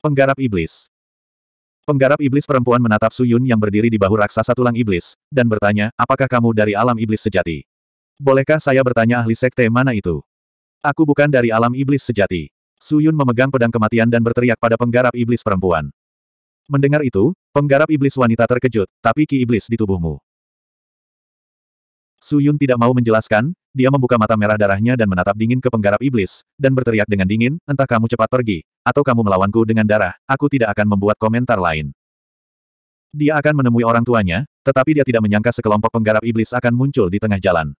Penggarap Iblis Penggarap Iblis perempuan menatap Suyun yang berdiri di bahu raksasa tulang Iblis, dan bertanya, apakah kamu dari alam Iblis sejati? Bolehkah saya bertanya ahli sekte mana itu? Aku bukan dari alam Iblis sejati. Suyun memegang pedang kematian dan berteriak pada penggarap Iblis perempuan. Mendengar itu, penggarap Iblis wanita terkejut, tapi ki Iblis di tubuhmu. Su Yun tidak mau menjelaskan, dia membuka mata merah darahnya dan menatap dingin ke penggarap iblis, dan berteriak dengan dingin, entah kamu cepat pergi, atau kamu melawanku dengan darah, aku tidak akan membuat komentar lain. Dia akan menemui orang tuanya, tetapi dia tidak menyangka sekelompok penggarap iblis akan muncul di tengah jalan.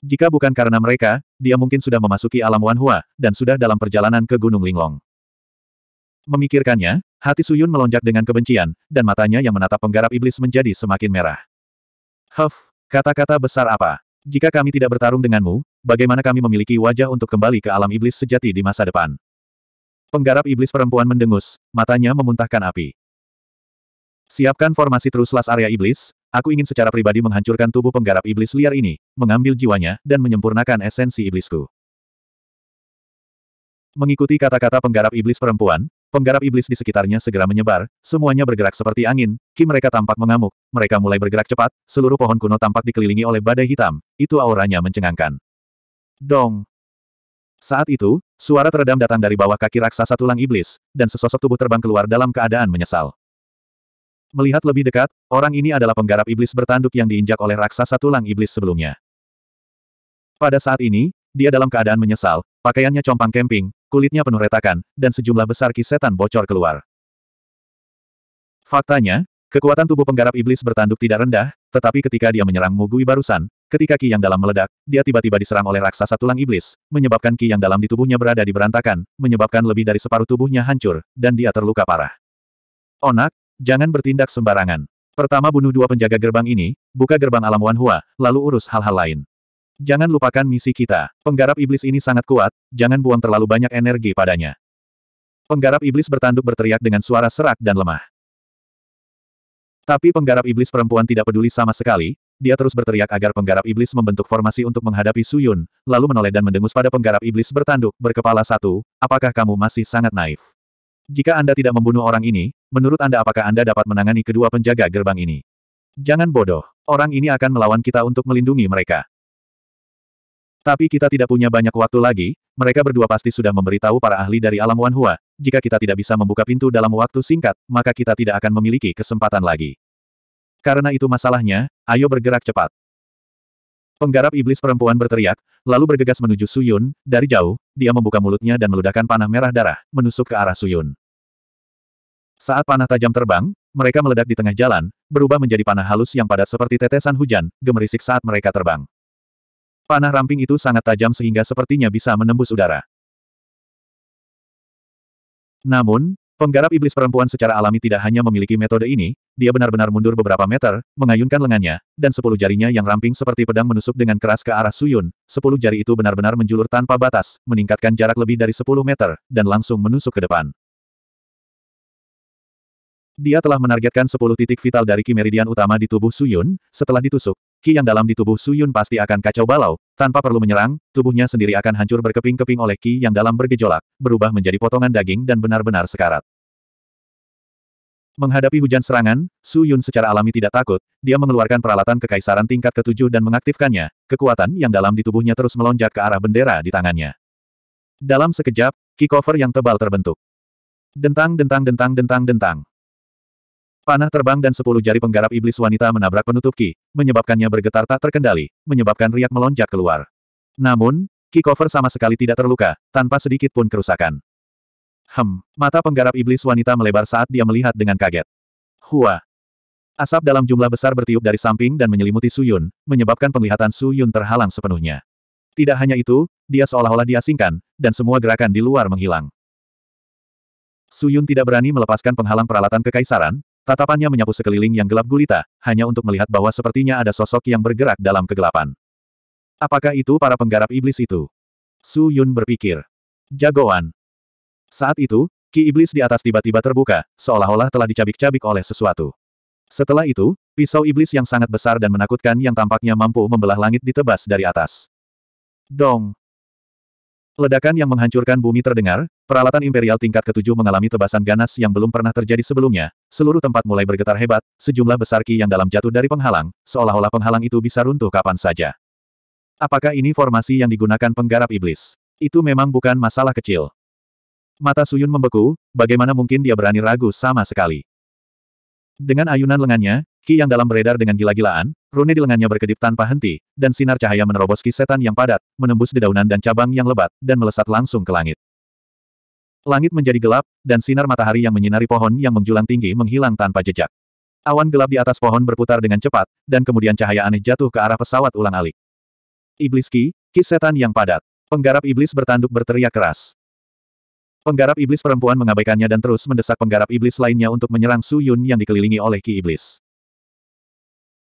Jika bukan karena mereka, dia mungkin sudah memasuki alam Wanhua, dan sudah dalam perjalanan ke Gunung Linglong. Memikirkannya, hati Suyun melonjak dengan kebencian, dan matanya yang menatap penggarap iblis menjadi semakin merah. Huff, Kata-kata besar apa? Jika kami tidak bertarung denganmu, bagaimana kami memiliki wajah untuk kembali ke alam iblis sejati di masa depan? Penggarap iblis perempuan mendengus, matanya memuntahkan api. Siapkan formasi terus las area iblis, aku ingin secara pribadi menghancurkan tubuh penggarap iblis liar ini, mengambil jiwanya, dan menyempurnakan esensi iblisku. Mengikuti kata-kata penggarap iblis perempuan, Penggarap iblis di sekitarnya segera menyebar, semuanya bergerak seperti angin, ki mereka tampak mengamuk, mereka mulai bergerak cepat, seluruh pohon kuno tampak dikelilingi oleh badai hitam, itu auranya mencengangkan. Dong! Saat itu, suara teredam datang dari bawah kaki raksasa tulang iblis, dan sesosok tubuh terbang keluar dalam keadaan menyesal. Melihat lebih dekat, orang ini adalah penggarap iblis bertanduk yang diinjak oleh raksasa tulang iblis sebelumnya. Pada saat ini, dia dalam keadaan menyesal, pakaiannya compang kemping kulitnya penuh retakan, dan sejumlah besar kisetan bocor keluar. Faktanya, kekuatan tubuh penggarap iblis bertanduk tidak rendah, tetapi ketika dia menyerang Mugui barusan, ketika ki yang dalam meledak, dia tiba-tiba diserang oleh raksasa tulang iblis, menyebabkan ki yang dalam di tubuhnya berada di berantakan, menyebabkan lebih dari separuh tubuhnya hancur, dan dia terluka parah. Onak, jangan bertindak sembarangan. Pertama bunuh dua penjaga gerbang ini, buka gerbang alam Wanhua, lalu urus hal-hal lain. Jangan lupakan misi kita. Penggarap iblis ini sangat kuat, jangan buang terlalu banyak energi padanya. Penggarap iblis bertanduk berteriak dengan suara serak dan lemah. Tapi penggarap iblis perempuan tidak peduli sama sekali, dia terus berteriak agar penggarap iblis membentuk formasi untuk menghadapi Suyun, lalu menoleh dan mendengus pada penggarap iblis bertanduk, berkepala satu, apakah kamu masih sangat naif? Jika Anda tidak membunuh orang ini, menurut Anda apakah Anda dapat menangani kedua penjaga gerbang ini? Jangan bodoh, orang ini akan melawan kita untuk melindungi mereka. Tapi kita tidak punya banyak waktu lagi, mereka berdua pasti sudah memberitahu para ahli dari alam Wanhua, jika kita tidak bisa membuka pintu dalam waktu singkat, maka kita tidak akan memiliki kesempatan lagi. Karena itu masalahnya, ayo bergerak cepat. Penggarap iblis perempuan berteriak, lalu bergegas menuju Suyun, dari jauh, dia membuka mulutnya dan meludahkan panah merah darah, menusuk ke arah Suyun. Saat panah tajam terbang, mereka meledak di tengah jalan, berubah menjadi panah halus yang padat seperti tetesan hujan, gemerisik saat mereka terbang. Panah ramping itu sangat tajam sehingga sepertinya bisa menembus udara. Namun, penggarap iblis perempuan secara alami tidak hanya memiliki metode ini, dia benar-benar mundur beberapa meter, mengayunkan lengannya, dan sepuluh jarinya yang ramping seperti pedang menusuk dengan keras ke arah Suyun, sepuluh jari itu benar-benar menjulur tanpa batas, meningkatkan jarak lebih dari sepuluh meter, dan langsung menusuk ke depan. Dia telah menargetkan sepuluh titik vital dari kimeridian utama di tubuh Suyun, setelah ditusuk, ki yang dalam di tubuh Suyun pasti akan kacau balau, tanpa perlu menyerang, tubuhnya sendiri akan hancur berkeping-keping oleh ki yang dalam bergejolak, berubah menjadi potongan daging dan benar-benar sekarat. Menghadapi hujan serangan, Su Yun secara alami tidak takut, dia mengeluarkan peralatan kekaisaran tingkat ketujuh dan mengaktifkannya, kekuatan yang dalam di tubuhnya terus melonjak ke arah bendera di tangannya. Dalam sekejap, ki cover yang tebal terbentuk. Dentang dentang dentang dentang dentang. Panah terbang dan sepuluh jari penggarap iblis wanita menabrak penutup Ki, menyebabkannya bergetar tak terkendali, menyebabkan riak melonjak keluar. Namun, Ki Cover sama sekali tidak terluka, tanpa sedikit pun kerusakan. Hem, mata penggarap iblis wanita melebar saat dia melihat dengan kaget. Hua. Asap dalam jumlah besar bertiup dari samping dan menyelimuti Suyun, menyebabkan penglihatan Suyun terhalang sepenuhnya. Tidak hanya itu, dia seolah-olah diasingkan, dan semua gerakan di luar menghilang. Suyun tidak berani melepaskan penghalang peralatan kekaisaran, Tatapannya menyapu sekeliling yang gelap gulita, hanya untuk melihat bahwa sepertinya ada sosok yang bergerak dalam kegelapan. Apakah itu para penggarap iblis itu? Su Yun berpikir. Jagoan. Saat itu, ki iblis di atas tiba-tiba terbuka, seolah-olah telah dicabik-cabik oleh sesuatu. Setelah itu, pisau iblis yang sangat besar dan menakutkan yang tampaknya mampu membelah langit ditebas dari atas. Dong! Ledakan yang menghancurkan bumi terdengar, peralatan imperial tingkat ketujuh mengalami tebasan ganas yang belum pernah terjadi sebelumnya, seluruh tempat mulai bergetar hebat, sejumlah besar ki yang dalam jatuh dari penghalang, seolah-olah penghalang itu bisa runtuh kapan saja. Apakah ini formasi yang digunakan penggarap iblis? Itu memang bukan masalah kecil. Mata Suyun membeku, bagaimana mungkin dia berani ragu sama sekali. Dengan ayunan lengannya, ki yang dalam beredar dengan gila-gilaan, Rune di lengannya berkedip tanpa henti, dan sinar cahaya menerobos kisetan yang padat, menembus dedaunan dan cabang yang lebat, dan melesat langsung ke langit. Langit menjadi gelap, dan sinar matahari yang menyinari pohon yang menjulang tinggi menghilang tanpa jejak. Awan gelap di atas pohon berputar dengan cepat, dan kemudian cahaya aneh jatuh ke arah pesawat ulang-alik. Iblis Ki, kisetan yang padat. Penggarap iblis bertanduk berteriak keras. Penggarap iblis perempuan mengabaikannya dan terus mendesak penggarap iblis lainnya untuk menyerang Su Yun yang dikelilingi oleh Ki Iblis.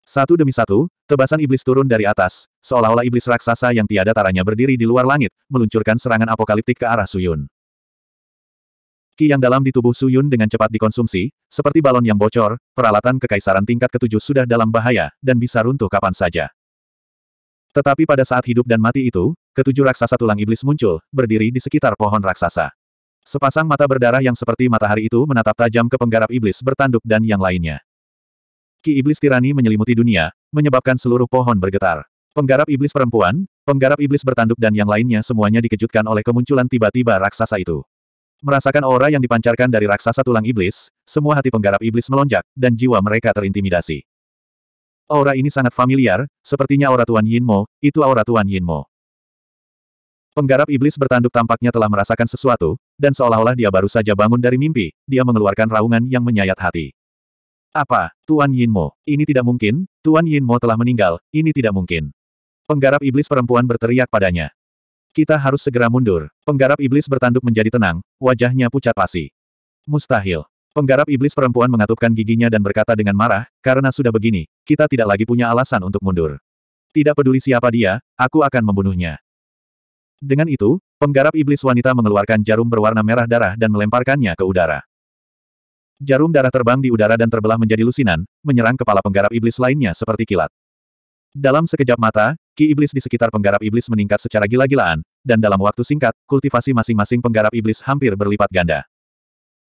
Satu demi satu, tebasan iblis turun dari atas, seolah-olah iblis raksasa yang tiada taranya berdiri di luar langit, meluncurkan serangan apokaliptik ke arah Suyun. Ki yang dalam di tubuh Suyun dengan cepat dikonsumsi, seperti balon yang bocor, peralatan kekaisaran tingkat ketujuh sudah dalam bahaya, dan bisa runtuh kapan saja. Tetapi pada saat hidup dan mati itu, ketujuh raksasa tulang iblis muncul, berdiri di sekitar pohon raksasa. Sepasang mata berdarah yang seperti matahari itu menatap tajam ke penggarap iblis bertanduk dan yang lainnya. Ki iblis tirani menyelimuti dunia, menyebabkan seluruh pohon bergetar. Penggarap iblis perempuan, penggarap iblis bertanduk dan yang lainnya semuanya dikejutkan oleh kemunculan tiba-tiba raksasa itu. Merasakan aura yang dipancarkan dari raksasa tulang iblis, semua hati penggarap iblis melonjak, dan jiwa mereka terintimidasi. Aura ini sangat familiar, sepertinya aura Tuan Yin Mo, itu aura Tuan Yin Mo. Penggarap iblis bertanduk tampaknya telah merasakan sesuatu, dan seolah-olah dia baru saja bangun dari mimpi, dia mengeluarkan raungan yang menyayat hati. Apa, Tuan Yin Mo? ini tidak mungkin, Tuan Yin Mo telah meninggal, ini tidak mungkin. Penggarap iblis perempuan berteriak padanya. Kita harus segera mundur. Penggarap iblis bertanduk menjadi tenang, wajahnya pucat pasi. Mustahil. Penggarap iblis perempuan mengatupkan giginya dan berkata dengan marah, karena sudah begini, kita tidak lagi punya alasan untuk mundur. Tidak peduli siapa dia, aku akan membunuhnya. Dengan itu, penggarap iblis wanita mengeluarkan jarum berwarna merah darah dan melemparkannya ke udara. Jarum darah terbang di udara dan terbelah menjadi lusinan, menyerang kepala penggarap iblis lainnya seperti kilat. Dalam sekejap mata, ki iblis di sekitar penggarap iblis meningkat secara gila-gilaan, dan dalam waktu singkat, kultivasi masing-masing penggarap iblis hampir berlipat ganda.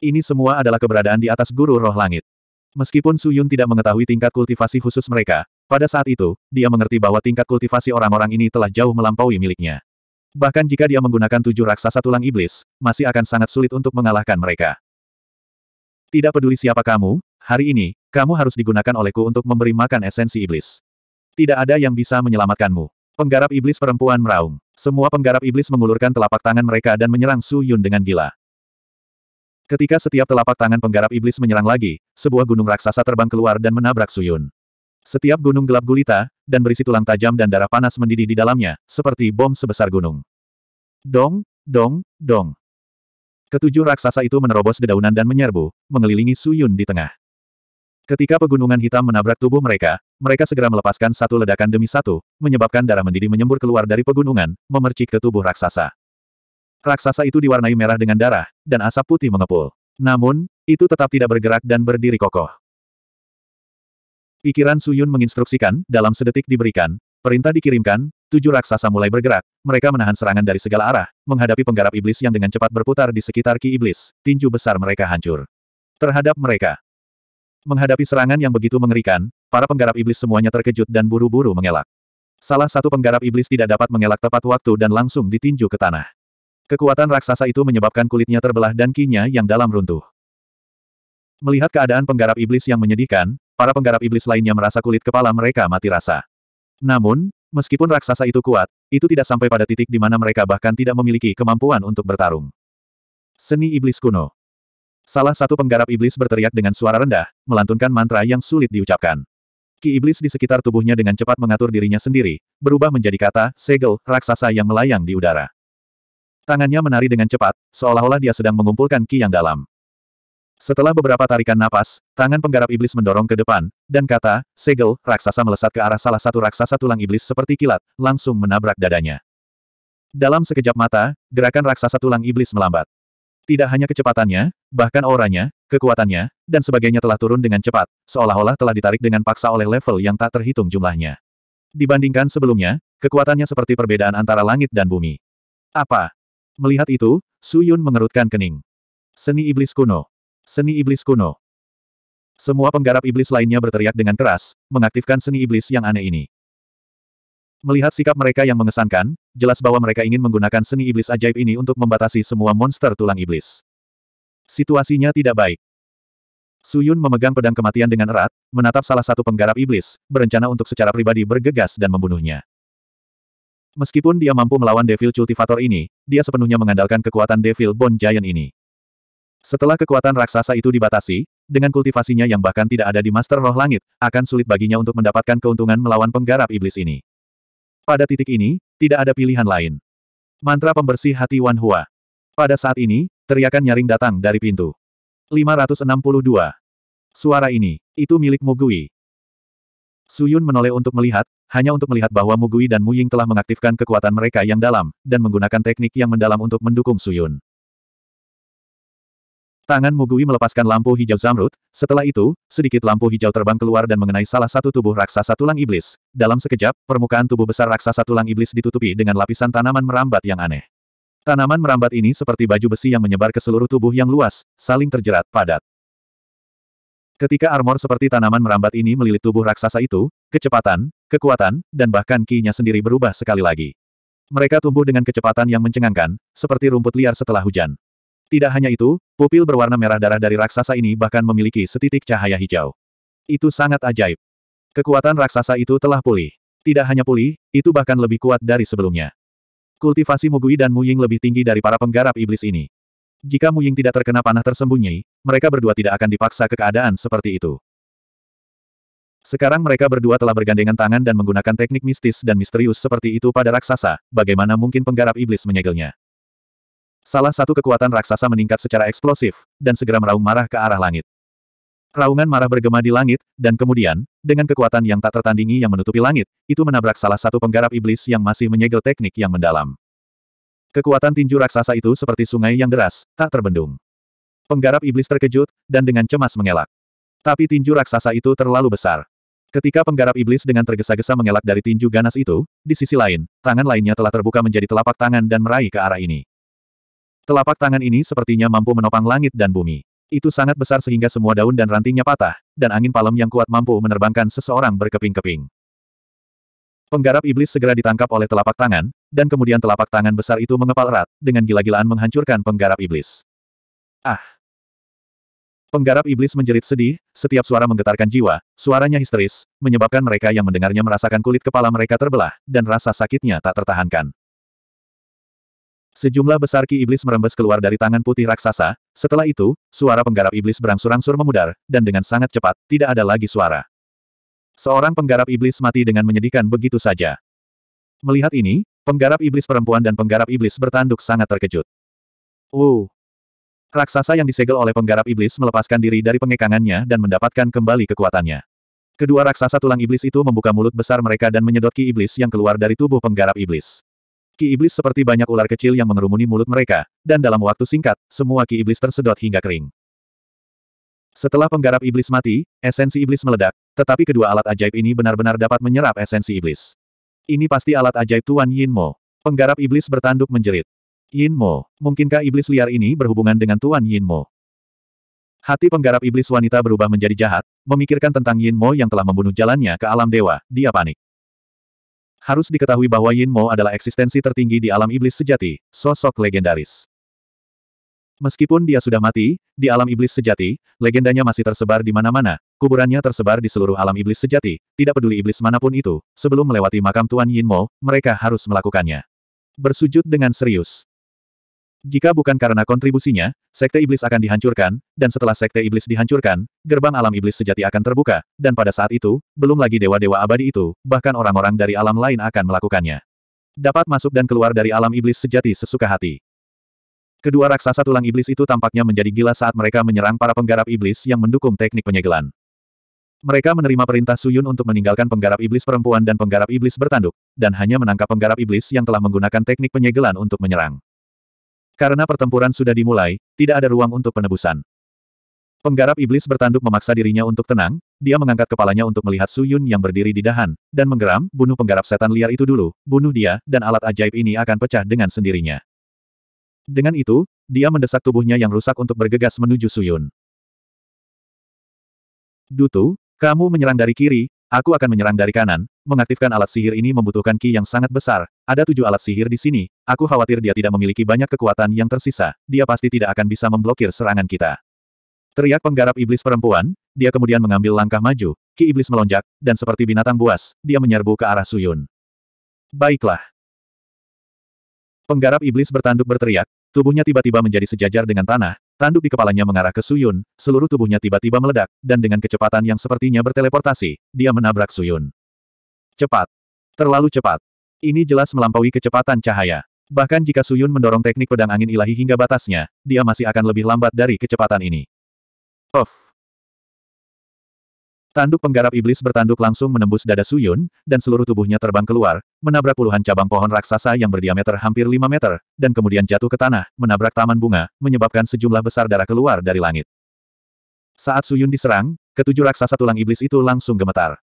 Ini semua adalah keberadaan di atas guru roh langit. Meskipun Su Yun tidak mengetahui tingkat kultivasi khusus mereka, pada saat itu, dia mengerti bahwa tingkat kultivasi orang-orang ini telah jauh melampaui miliknya. Bahkan jika dia menggunakan tujuh raksasa tulang iblis, masih akan sangat sulit untuk mengalahkan mereka. Tidak peduli siapa kamu, hari ini, kamu harus digunakan olehku untuk memberi makan esensi iblis. Tidak ada yang bisa menyelamatkanmu. Penggarap iblis perempuan meraung. Semua penggarap iblis mengulurkan telapak tangan mereka dan menyerang Su Yun dengan gila. Ketika setiap telapak tangan penggarap iblis menyerang lagi, sebuah gunung raksasa terbang keluar dan menabrak Su Yun. Setiap gunung gelap gulita, dan berisi tulang tajam dan darah panas mendidih di dalamnya, seperti bom sebesar gunung. Dong, dong, dong. Ketujuh raksasa itu menerobos dedaunan dan menyerbu, mengelilingi Suyun di tengah. Ketika pegunungan hitam menabrak tubuh mereka, mereka segera melepaskan satu ledakan demi satu, menyebabkan darah mendidih menyembur keluar dari pegunungan, memercik ke tubuh raksasa. Raksasa itu diwarnai merah dengan darah, dan asap putih mengepul. Namun, itu tetap tidak bergerak dan berdiri kokoh. Pikiran Suyun menginstruksikan, dalam sedetik diberikan, perintah dikirimkan, Tujuh raksasa mulai bergerak, mereka menahan serangan dari segala arah, menghadapi penggarap iblis yang dengan cepat berputar di sekitar ki iblis, tinju besar mereka hancur. Terhadap mereka. Menghadapi serangan yang begitu mengerikan, para penggarap iblis semuanya terkejut dan buru-buru mengelak. Salah satu penggarap iblis tidak dapat mengelak tepat waktu dan langsung ditinju ke tanah. Kekuatan raksasa itu menyebabkan kulitnya terbelah dan kinya yang dalam runtuh. Melihat keadaan penggarap iblis yang menyedihkan, para penggarap iblis lainnya merasa kulit kepala mereka mati rasa. Namun, Meskipun raksasa itu kuat, itu tidak sampai pada titik di mana mereka bahkan tidak memiliki kemampuan untuk bertarung. Seni Iblis Kuno Salah satu penggarap iblis berteriak dengan suara rendah, melantunkan mantra yang sulit diucapkan. Ki iblis di sekitar tubuhnya dengan cepat mengatur dirinya sendiri, berubah menjadi kata, segel, raksasa yang melayang di udara. Tangannya menari dengan cepat, seolah-olah dia sedang mengumpulkan ki yang dalam. Setelah beberapa tarikan napas, tangan penggarap iblis mendorong ke depan, dan kata, segel, raksasa melesat ke arah salah satu raksasa tulang iblis seperti kilat, langsung menabrak dadanya. Dalam sekejap mata, gerakan raksasa tulang iblis melambat. Tidak hanya kecepatannya, bahkan auranya, kekuatannya, dan sebagainya telah turun dengan cepat, seolah-olah telah ditarik dengan paksa oleh level yang tak terhitung jumlahnya. Dibandingkan sebelumnya, kekuatannya seperti perbedaan antara langit dan bumi. Apa? Melihat itu, Su Yun mengerutkan kening. Seni iblis kuno. Seni Iblis Kuno Semua penggarap iblis lainnya berteriak dengan keras, mengaktifkan seni iblis yang aneh ini. Melihat sikap mereka yang mengesankan, jelas bahwa mereka ingin menggunakan seni iblis ajaib ini untuk membatasi semua monster tulang iblis. Situasinya tidak baik. Suyun memegang pedang kematian dengan erat, menatap salah satu penggarap iblis, berencana untuk secara pribadi bergegas dan membunuhnya. Meskipun dia mampu melawan Devil Cultivator ini, dia sepenuhnya mengandalkan kekuatan Devil Bone Giant ini. Setelah kekuatan raksasa itu dibatasi, dengan kultivasinya yang bahkan tidak ada di Master Roh Langit, akan sulit baginya untuk mendapatkan keuntungan melawan penggarap iblis ini. Pada titik ini, tidak ada pilihan lain. Mantra pembersih hati Wan Hua. Pada saat ini, teriakan nyaring datang dari pintu. 562. Suara ini, itu milik Mugui. Suyun menoleh untuk melihat, hanya untuk melihat bahwa Mugui dan Mu Ying telah mengaktifkan kekuatan mereka yang dalam, dan menggunakan teknik yang mendalam untuk mendukung Suyun. Tangan Mugui melepaskan lampu hijau zamrud, setelah itu, sedikit lampu hijau terbang keluar dan mengenai salah satu tubuh raksasa tulang iblis. Dalam sekejap, permukaan tubuh besar raksasa tulang iblis ditutupi dengan lapisan tanaman merambat yang aneh. Tanaman merambat ini seperti baju besi yang menyebar ke seluruh tubuh yang luas, saling terjerat padat. Ketika armor seperti tanaman merambat ini melilit tubuh raksasa itu, kecepatan, kekuatan, dan bahkan ki sendiri berubah sekali lagi. Mereka tumbuh dengan kecepatan yang mencengangkan, seperti rumput liar setelah hujan. Tidak hanya itu, pupil berwarna merah darah dari raksasa ini bahkan memiliki setitik cahaya hijau. Itu sangat ajaib. Kekuatan raksasa itu telah pulih. Tidak hanya pulih, itu bahkan lebih kuat dari sebelumnya. Kultivasi Mugui dan Muying lebih tinggi dari para penggarap iblis ini. Jika Muying tidak terkena panah tersembunyi, mereka berdua tidak akan dipaksa ke keadaan seperti itu. Sekarang mereka berdua telah bergandengan tangan dan menggunakan teknik mistis dan misterius seperti itu pada raksasa, bagaimana mungkin penggarap iblis menyegelnya. Salah satu kekuatan raksasa meningkat secara eksplosif, dan segera meraung marah ke arah langit. Raungan marah bergema di langit, dan kemudian, dengan kekuatan yang tak tertandingi yang menutupi langit, itu menabrak salah satu penggarap iblis yang masih menyegel teknik yang mendalam. Kekuatan tinju raksasa itu seperti sungai yang deras, tak terbendung. Penggarap iblis terkejut, dan dengan cemas mengelak. Tapi tinju raksasa itu terlalu besar. Ketika penggarap iblis dengan tergesa-gesa mengelak dari tinju ganas itu, di sisi lain, tangan lainnya telah terbuka menjadi telapak tangan dan meraih ke arah ini. Telapak tangan ini sepertinya mampu menopang langit dan bumi. Itu sangat besar sehingga semua daun dan rantingnya patah, dan angin palem yang kuat mampu menerbangkan seseorang berkeping-keping. Penggarap iblis segera ditangkap oleh telapak tangan, dan kemudian telapak tangan besar itu mengepal erat, dengan gila-gilaan menghancurkan penggarap iblis. Ah! Penggarap iblis menjerit sedih, setiap suara menggetarkan jiwa, suaranya histeris, menyebabkan mereka yang mendengarnya merasakan kulit kepala mereka terbelah, dan rasa sakitnya tak tertahankan. Sejumlah besar ki iblis merembes keluar dari tangan putih raksasa, setelah itu, suara penggarap iblis berangsur-angsur memudar, dan dengan sangat cepat, tidak ada lagi suara. Seorang penggarap iblis mati dengan menyedihkan begitu saja. Melihat ini, penggarap iblis perempuan dan penggarap iblis bertanduk sangat terkejut. Uh! Raksasa yang disegel oleh penggarap iblis melepaskan diri dari pengekangannya dan mendapatkan kembali kekuatannya. Kedua raksasa tulang iblis itu membuka mulut besar mereka dan menyedot ki iblis yang keluar dari tubuh penggarap iblis. Ki iblis seperti banyak ular kecil yang mengerumuni mulut mereka, dan dalam waktu singkat, semua ki iblis tersedot hingga kering. Setelah penggarap iblis mati, esensi iblis meledak, tetapi kedua alat ajaib ini benar-benar dapat menyerap esensi iblis. Ini pasti alat ajaib Tuan Yin Mo. Penggarap iblis bertanduk menjerit. Yin Mo, mungkinkah iblis liar ini berhubungan dengan Tuan Yin Mo? Hati penggarap iblis wanita berubah menjadi jahat, memikirkan tentang Yin Mo yang telah membunuh jalannya ke alam dewa, dia panik. Harus diketahui bahwa Yin Mo adalah eksistensi tertinggi di alam iblis sejati, sosok legendaris. Meskipun dia sudah mati, di alam iblis sejati, legendanya masih tersebar di mana-mana, kuburannya tersebar di seluruh alam iblis sejati, tidak peduli iblis manapun itu, sebelum melewati makam Tuan Yin Mo, mereka harus melakukannya. Bersujud dengan serius, jika bukan karena kontribusinya, Sekte Iblis akan dihancurkan, dan setelah Sekte Iblis dihancurkan, gerbang alam iblis sejati akan terbuka, dan pada saat itu, belum lagi dewa-dewa abadi itu, bahkan orang-orang dari alam lain akan melakukannya. Dapat masuk dan keluar dari alam iblis sejati sesuka hati. Kedua raksasa tulang iblis itu tampaknya menjadi gila saat mereka menyerang para penggarap iblis yang mendukung teknik penyegelan. Mereka menerima perintah Suyun untuk meninggalkan penggarap iblis perempuan dan penggarap iblis bertanduk, dan hanya menangkap penggarap iblis yang telah menggunakan teknik penyegelan untuk menyerang. Karena pertempuran sudah dimulai, tidak ada ruang untuk penebusan. Penggarap iblis bertanduk memaksa dirinya untuk tenang, dia mengangkat kepalanya untuk melihat Su Yun yang berdiri di dahan, dan menggeram, bunuh penggarap setan liar itu dulu, bunuh dia, dan alat ajaib ini akan pecah dengan sendirinya. Dengan itu, dia mendesak tubuhnya yang rusak untuk bergegas menuju Su Yun. Dutu, kamu menyerang dari kiri, aku akan menyerang dari kanan, mengaktifkan alat sihir ini membutuhkan ki yang sangat besar, ada tujuh alat sihir di sini, aku khawatir dia tidak memiliki banyak kekuatan yang tersisa, dia pasti tidak akan bisa memblokir serangan kita. Teriak penggarap iblis perempuan, dia kemudian mengambil langkah maju, ki iblis melonjak, dan seperti binatang buas, dia menyerbu ke arah Suyun. Baiklah. Penggarap iblis bertanduk berteriak, tubuhnya tiba-tiba menjadi sejajar dengan tanah, tanduk di kepalanya mengarah ke Suyun, seluruh tubuhnya tiba-tiba meledak, dan dengan kecepatan yang sepertinya berteleportasi, dia menabrak Suyun. Cepat. Terlalu cepat. Ini jelas melampaui kecepatan cahaya. Bahkan jika Suyun mendorong teknik pedang angin ilahi hingga batasnya, dia masih akan lebih lambat dari kecepatan ini. Of. Tanduk penggarap iblis bertanduk langsung menembus dada Suyun, dan seluruh tubuhnya terbang keluar, menabrak puluhan cabang pohon raksasa yang berdiameter hampir 5 meter, dan kemudian jatuh ke tanah, menabrak taman bunga, menyebabkan sejumlah besar darah keluar dari langit. Saat Suyun diserang, ketujuh raksasa tulang iblis itu langsung gemetar.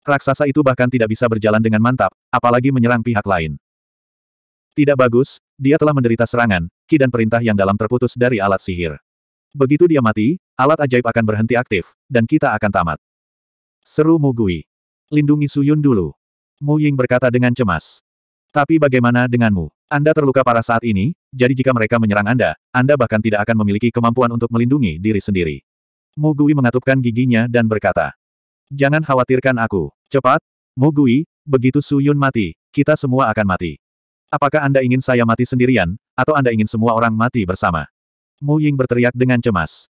Raksasa itu bahkan tidak bisa berjalan dengan mantap, apalagi menyerang pihak lain. Tidak bagus, dia telah menderita serangan, ki dan perintah yang dalam terputus dari alat sihir. Begitu dia mati, alat ajaib akan berhenti aktif, dan kita akan tamat. Seru Mugui. Lindungi Suyun dulu. Mu Ying berkata dengan cemas. Tapi bagaimana denganmu? Anda terluka parah saat ini, jadi jika mereka menyerang Anda, Anda bahkan tidak akan memiliki kemampuan untuk melindungi diri sendiri. Mugui mengatupkan giginya dan berkata, Jangan khawatirkan aku. Cepat, Mugui. begitu Suyun mati, kita semua akan mati. Apakah Anda ingin saya mati sendirian, atau Anda ingin semua orang mati bersama? Mu Ying berteriak dengan cemas.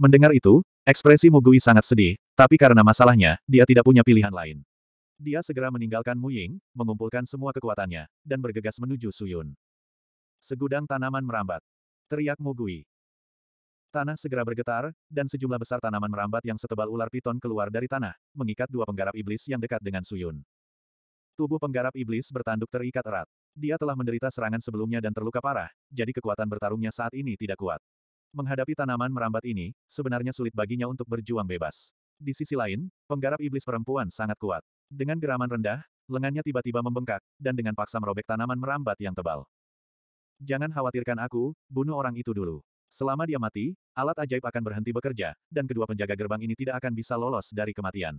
Mendengar itu, ekspresi Mugui sangat sedih, tapi karena masalahnya, dia tidak punya pilihan lain. Dia segera meninggalkan Mu Ying, mengumpulkan semua kekuatannya, dan bergegas menuju Suyun. Segudang tanaman merambat. Teriak Mugui. Tanah segera bergetar, dan sejumlah besar tanaman merambat yang setebal ular piton keluar dari tanah, mengikat dua penggarap iblis yang dekat dengan Suyun. Tubuh penggarap iblis bertanduk terikat erat. Dia telah menderita serangan sebelumnya dan terluka parah, jadi kekuatan bertarungnya saat ini tidak kuat. Menghadapi tanaman merambat ini, sebenarnya sulit baginya untuk berjuang bebas. Di sisi lain, penggarap iblis perempuan sangat kuat. Dengan geraman rendah, lengannya tiba-tiba membengkak, dan dengan paksa merobek tanaman merambat yang tebal. Jangan khawatirkan aku, bunuh orang itu dulu. Selama dia mati, alat ajaib akan berhenti bekerja, dan kedua penjaga gerbang ini tidak akan bisa lolos dari kematian.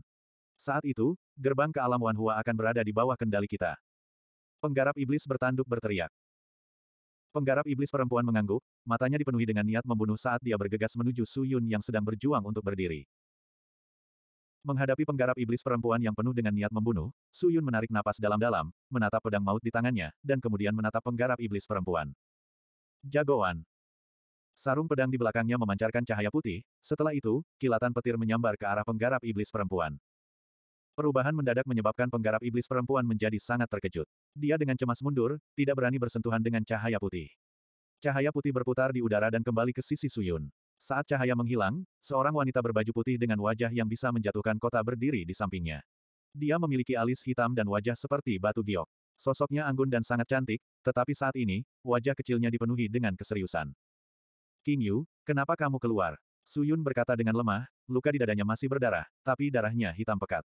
Saat itu, gerbang ke alam Wanhua akan berada di bawah kendali kita. Penggarap iblis bertanduk berteriak. Penggarap iblis perempuan mengangguk, matanya dipenuhi dengan niat membunuh saat dia bergegas menuju Su Yun yang sedang berjuang untuk berdiri. Menghadapi penggarap iblis perempuan yang penuh dengan niat membunuh, Su Yun menarik napas dalam-dalam, menatap pedang maut di tangannya, dan kemudian menatap penggarap iblis perempuan. Jagoan. Sarung pedang di belakangnya memancarkan cahaya putih, setelah itu, kilatan petir menyambar ke arah penggarap iblis perempuan. Perubahan mendadak menyebabkan penggarap iblis perempuan menjadi sangat terkejut. Dia dengan cemas mundur, tidak berani bersentuhan dengan cahaya putih. Cahaya putih berputar di udara dan kembali ke sisi Suyun. Saat cahaya menghilang, seorang wanita berbaju putih dengan wajah yang bisa menjatuhkan kota berdiri di sampingnya. Dia memiliki alis hitam dan wajah seperti batu giok. Sosoknya anggun dan sangat cantik, tetapi saat ini, wajah kecilnya dipenuhi dengan keseriusan. King Yu, kenapa kamu keluar? Su Yun berkata dengan lemah, luka di dadanya masih berdarah, tapi darahnya hitam pekat.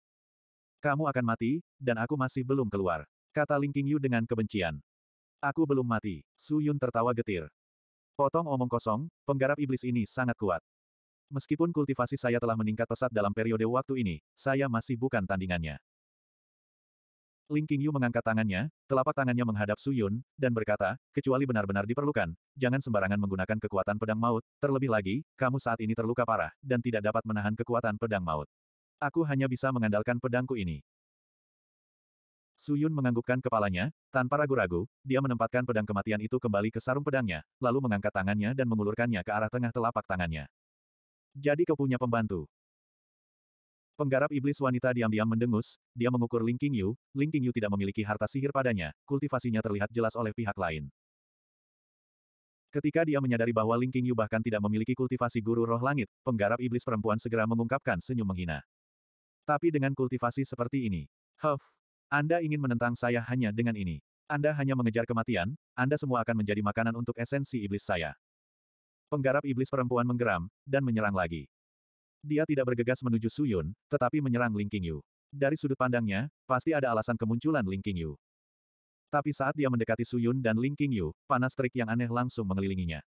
Kamu akan mati, dan aku masih belum keluar. Kata Ling King Yu dengan kebencian. Aku belum mati. Su Yun tertawa getir. Potong omong kosong, penggarap iblis ini sangat kuat. Meskipun kultivasi saya telah meningkat pesat dalam periode waktu ini, saya masih bukan tandingannya. Ling Qingyu mengangkat tangannya, telapak tangannya menghadap Su Yun, dan berkata, kecuali benar-benar diperlukan, jangan sembarangan menggunakan kekuatan pedang maut, terlebih lagi, kamu saat ini terluka parah, dan tidak dapat menahan kekuatan pedang maut. Aku hanya bisa mengandalkan pedangku ini. Su Yun menganggukkan kepalanya, tanpa ragu-ragu, dia menempatkan pedang kematian itu kembali ke sarung pedangnya, lalu mengangkat tangannya dan mengulurkannya ke arah tengah telapak tangannya. Jadi kau punya pembantu. Penggarap iblis wanita diam-diam mendengus, dia mengukur Ling Qingyu, Ling Qingyu tidak memiliki harta sihir padanya, kultivasinya terlihat jelas oleh pihak lain. Ketika dia menyadari bahwa Ling Qingyu bahkan tidak memiliki kultivasi guru roh langit, penggarap iblis perempuan segera mengungkapkan senyum menghina. Tapi dengan kultivasi seperti ini, Huff, Anda ingin menentang saya hanya dengan ini. Anda hanya mengejar kematian, Anda semua akan menjadi makanan untuk esensi iblis saya. Penggarap iblis perempuan menggeram, dan menyerang lagi. Dia tidak bergegas menuju Suyun, tetapi menyerang Ling Qingyu. Dari sudut pandangnya, pasti ada alasan kemunculan Ling Qingyu. Tapi saat dia mendekati Suyun dan Ling Qingyu, panas terik yang aneh langsung mengelilinginya.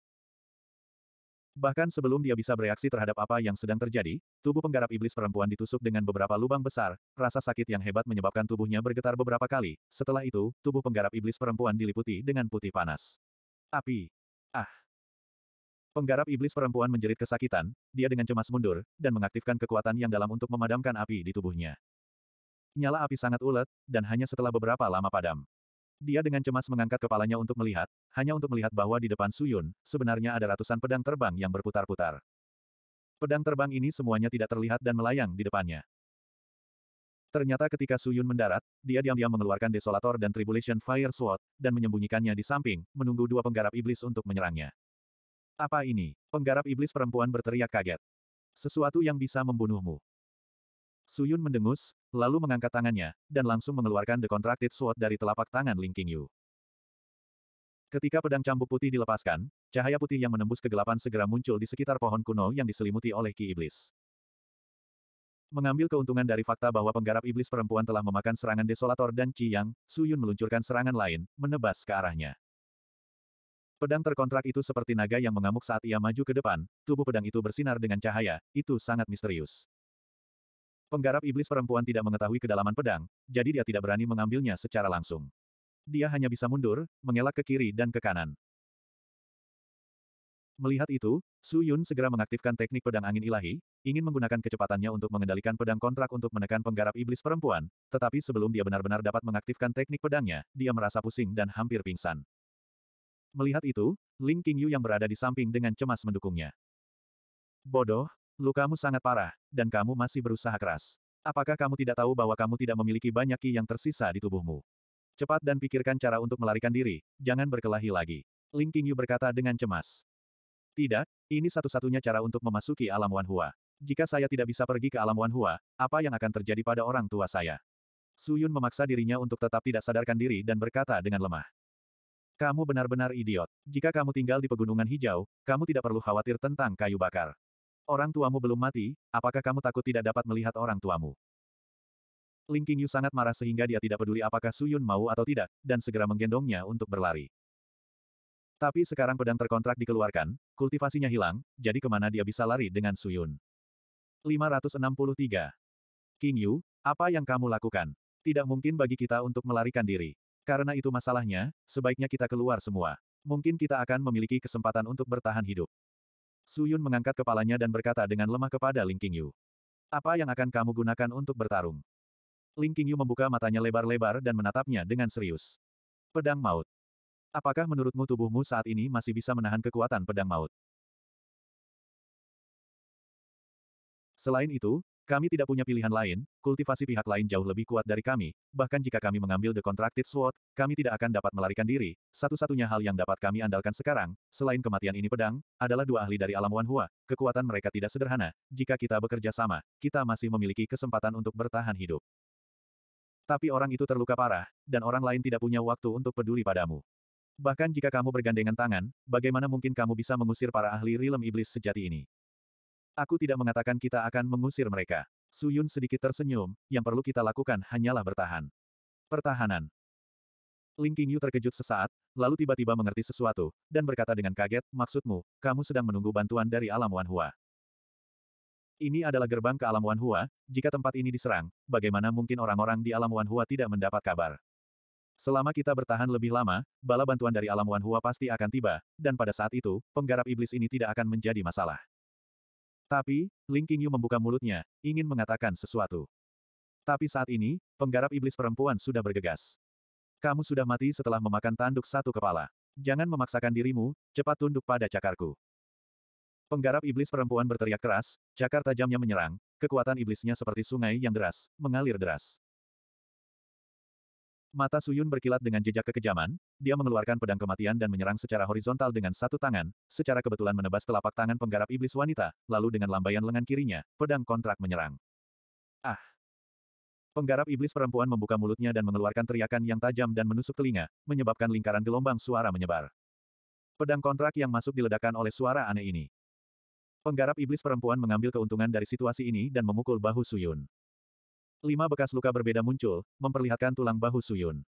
Bahkan sebelum dia bisa bereaksi terhadap apa yang sedang terjadi, tubuh penggarap iblis perempuan ditusuk dengan beberapa lubang besar, rasa sakit yang hebat menyebabkan tubuhnya bergetar beberapa kali, setelah itu, tubuh penggarap iblis perempuan diliputi dengan putih panas. Api. Ah. Penggarap iblis perempuan menjerit kesakitan, dia dengan cemas mundur, dan mengaktifkan kekuatan yang dalam untuk memadamkan api di tubuhnya. Nyala api sangat ulet, dan hanya setelah beberapa lama padam. Dia dengan cemas mengangkat kepalanya untuk melihat, hanya untuk melihat bahwa di depan Suyun, sebenarnya ada ratusan pedang terbang yang berputar-putar. Pedang terbang ini semuanya tidak terlihat dan melayang di depannya. Ternyata ketika Suyun mendarat, dia diam-diam mengeluarkan Desolator dan Tribulation Fire Sword, dan menyembunyikannya di samping, menunggu dua penggarap iblis untuk menyerangnya. Apa ini? Penggarap iblis perempuan berteriak kaget. Sesuatu yang bisa membunuhmu. Suyun mendengus, lalu mengangkat tangannya, dan langsung mengeluarkan The Contracted Sword dari telapak tangan Ling Qingyu. Ketika pedang cambuk putih dilepaskan, cahaya putih yang menembus kegelapan segera muncul di sekitar pohon kuno yang diselimuti oleh Ki Iblis. Mengambil keuntungan dari fakta bahwa penggarap iblis perempuan telah memakan serangan desolator dan Qi Yang, Suyun meluncurkan serangan lain, menebas ke arahnya. Pedang terkontrak itu seperti naga yang mengamuk saat ia maju ke depan, tubuh pedang itu bersinar dengan cahaya, itu sangat misterius. Penggarap iblis perempuan tidak mengetahui kedalaman pedang, jadi dia tidak berani mengambilnya secara langsung. Dia hanya bisa mundur, mengelak ke kiri dan ke kanan. Melihat itu, Su Yun segera mengaktifkan teknik pedang angin ilahi, ingin menggunakan kecepatannya untuk mengendalikan pedang kontrak untuk menekan penggarap iblis perempuan, tetapi sebelum dia benar-benar dapat mengaktifkan teknik pedangnya, dia merasa pusing dan hampir pingsan. Melihat itu, Ling Qingyu yang berada di samping dengan cemas mendukungnya. Bodoh, lukamu sangat parah, dan kamu masih berusaha keras. Apakah kamu tidak tahu bahwa kamu tidak memiliki banyak ki yang tersisa di tubuhmu? Cepat dan pikirkan cara untuk melarikan diri, jangan berkelahi lagi. Ling Qingyu berkata dengan cemas. Tidak, ini satu-satunya cara untuk memasuki alam Wan Hua. Jika saya tidak bisa pergi ke alam Wan Hua, apa yang akan terjadi pada orang tua saya? Suyun memaksa dirinya untuk tetap tidak sadarkan diri dan berkata dengan lemah. Kamu benar-benar idiot. Jika kamu tinggal di pegunungan hijau, kamu tidak perlu khawatir tentang kayu bakar. Orang tuamu belum mati, apakah kamu takut tidak dapat melihat orang tuamu? Ling Qingyu sangat marah sehingga dia tidak peduli apakah Suyun mau atau tidak, dan segera menggendongnya untuk berlari. Tapi sekarang pedang terkontrak dikeluarkan, kultivasinya hilang, jadi kemana dia bisa lari dengan Suyun? 563. Qingyu, apa yang kamu lakukan? Tidak mungkin bagi kita untuk melarikan diri. Karena itu masalahnya, sebaiknya kita keluar semua. Mungkin kita akan memiliki kesempatan untuk bertahan hidup. Su Yun mengangkat kepalanya dan berkata dengan lemah kepada Ling Qingyu. Apa yang akan kamu gunakan untuk bertarung? Ling Qingyu membuka matanya lebar-lebar dan menatapnya dengan serius. Pedang maut. Apakah menurutmu tubuhmu saat ini masih bisa menahan kekuatan pedang maut? Selain itu, kami tidak punya pilihan lain, kultivasi pihak lain jauh lebih kuat dari kami, bahkan jika kami mengambil The Contracted Sword, kami tidak akan dapat melarikan diri, satu-satunya hal yang dapat kami andalkan sekarang, selain kematian ini pedang, adalah dua ahli dari alam Wanhua, kekuatan mereka tidak sederhana, jika kita bekerja sama, kita masih memiliki kesempatan untuk bertahan hidup. Tapi orang itu terluka parah, dan orang lain tidak punya waktu untuk peduli padamu. Bahkan jika kamu bergandengan tangan, bagaimana mungkin kamu bisa mengusir para ahli rilem iblis sejati ini? Aku tidak mengatakan kita akan mengusir mereka. Suyun sedikit tersenyum, yang perlu kita lakukan hanyalah bertahan. Pertahanan. Ling Qingyu terkejut sesaat, lalu tiba-tiba mengerti sesuatu, dan berkata dengan kaget, maksudmu, kamu sedang menunggu bantuan dari alam Wanhua. Ini adalah gerbang ke alam Wanhua, jika tempat ini diserang, bagaimana mungkin orang-orang di alam Wanhua tidak mendapat kabar? Selama kita bertahan lebih lama, bala bantuan dari alam Wanhua pasti akan tiba, dan pada saat itu, penggarap iblis ini tidak akan menjadi masalah. Tapi, Ling Qingyu membuka mulutnya, ingin mengatakan sesuatu. Tapi saat ini, penggarap iblis perempuan sudah bergegas. Kamu sudah mati setelah memakan tanduk satu kepala. Jangan memaksakan dirimu, cepat tunduk pada cakarku. Penggarap iblis perempuan berteriak keras, cakar tajamnya menyerang, kekuatan iblisnya seperti sungai yang deras, mengalir deras. Mata Suyun berkilat dengan jejak kekejaman, dia mengeluarkan pedang kematian dan menyerang secara horizontal dengan satu tangan, secara kebetulan menebas telapak tangan penggarap iblis wanita, lalu dengan lambaian lengan kirinya, pedang kontrak menyerang. Ah! Penggarap iblis perempuan membuka mulutnya dan mengeluarkan teriakan yang tajam dan menusuk telinga, menyebabkan lingkaran gelombang suara menyebar. Pedang kontrak yang masuk diledakkan oleh suara aneh ini. Penggarap iblis perempuan mengambil keuntungan dari situasi ini dan memukul bahu Suyun. Lima bekas luka berbeda muncul, memperlihatkan tulang bahu Suyun.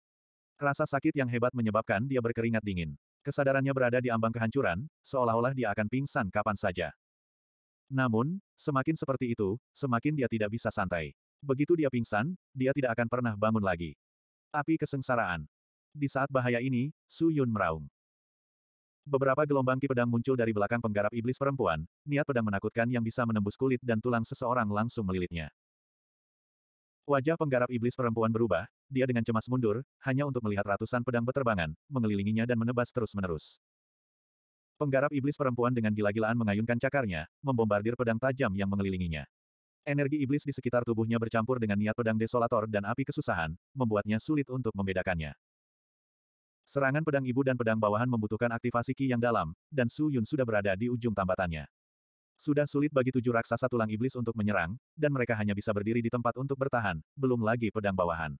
Rasa sakit yang hebat menyebabkan dia berkeringat dingin. Kesadarannya berada di ambang kehancuran, seolah-olah dia akan pingsan kapan saja. Namun, semakin seperti itu, semakin dia tidak bisa santai. Begitu dia pingsan, dia tidak akan pernah bangun lagi. Api kesengsaraan. Di saat bahaya ini, Su Yun meraung. Beberapa gelombang ki pedang muncul dari belakang penggarap iblis perempuan, niat pedang menakutkan yang bisa menembus kulit dan tulang seseorang langsung melilitnya. Wajah penggarap iblis perempuan berubah, dia dengan cemas mundur, hanya untuk melihat ratusan pedang beterbangan, mengelilinginya dan menebas terus-menerus. Penggarap iblis perempuan dengan gila-gilaan mengayunkan cakarnya, membombardir pedang tajam yang mengelilinginya. Energi iblis di sekitar tubuhnya bercampur dengan niat pedang desolator dan api kesusahan, membuatnya sulit untuk membedakannya. Serangan pedang ibu dan pedang bawahan membutuhkan aktivasi ki yang dalam, dan Su Yun sudah berada di ujung tambatannya. Sudah sulit bagi tujuh raksasa tulang iblis untuk menyerang, dan mereka hanya bisa berdiri di tempat untuk bertahan, belum lagi pedang bawahan.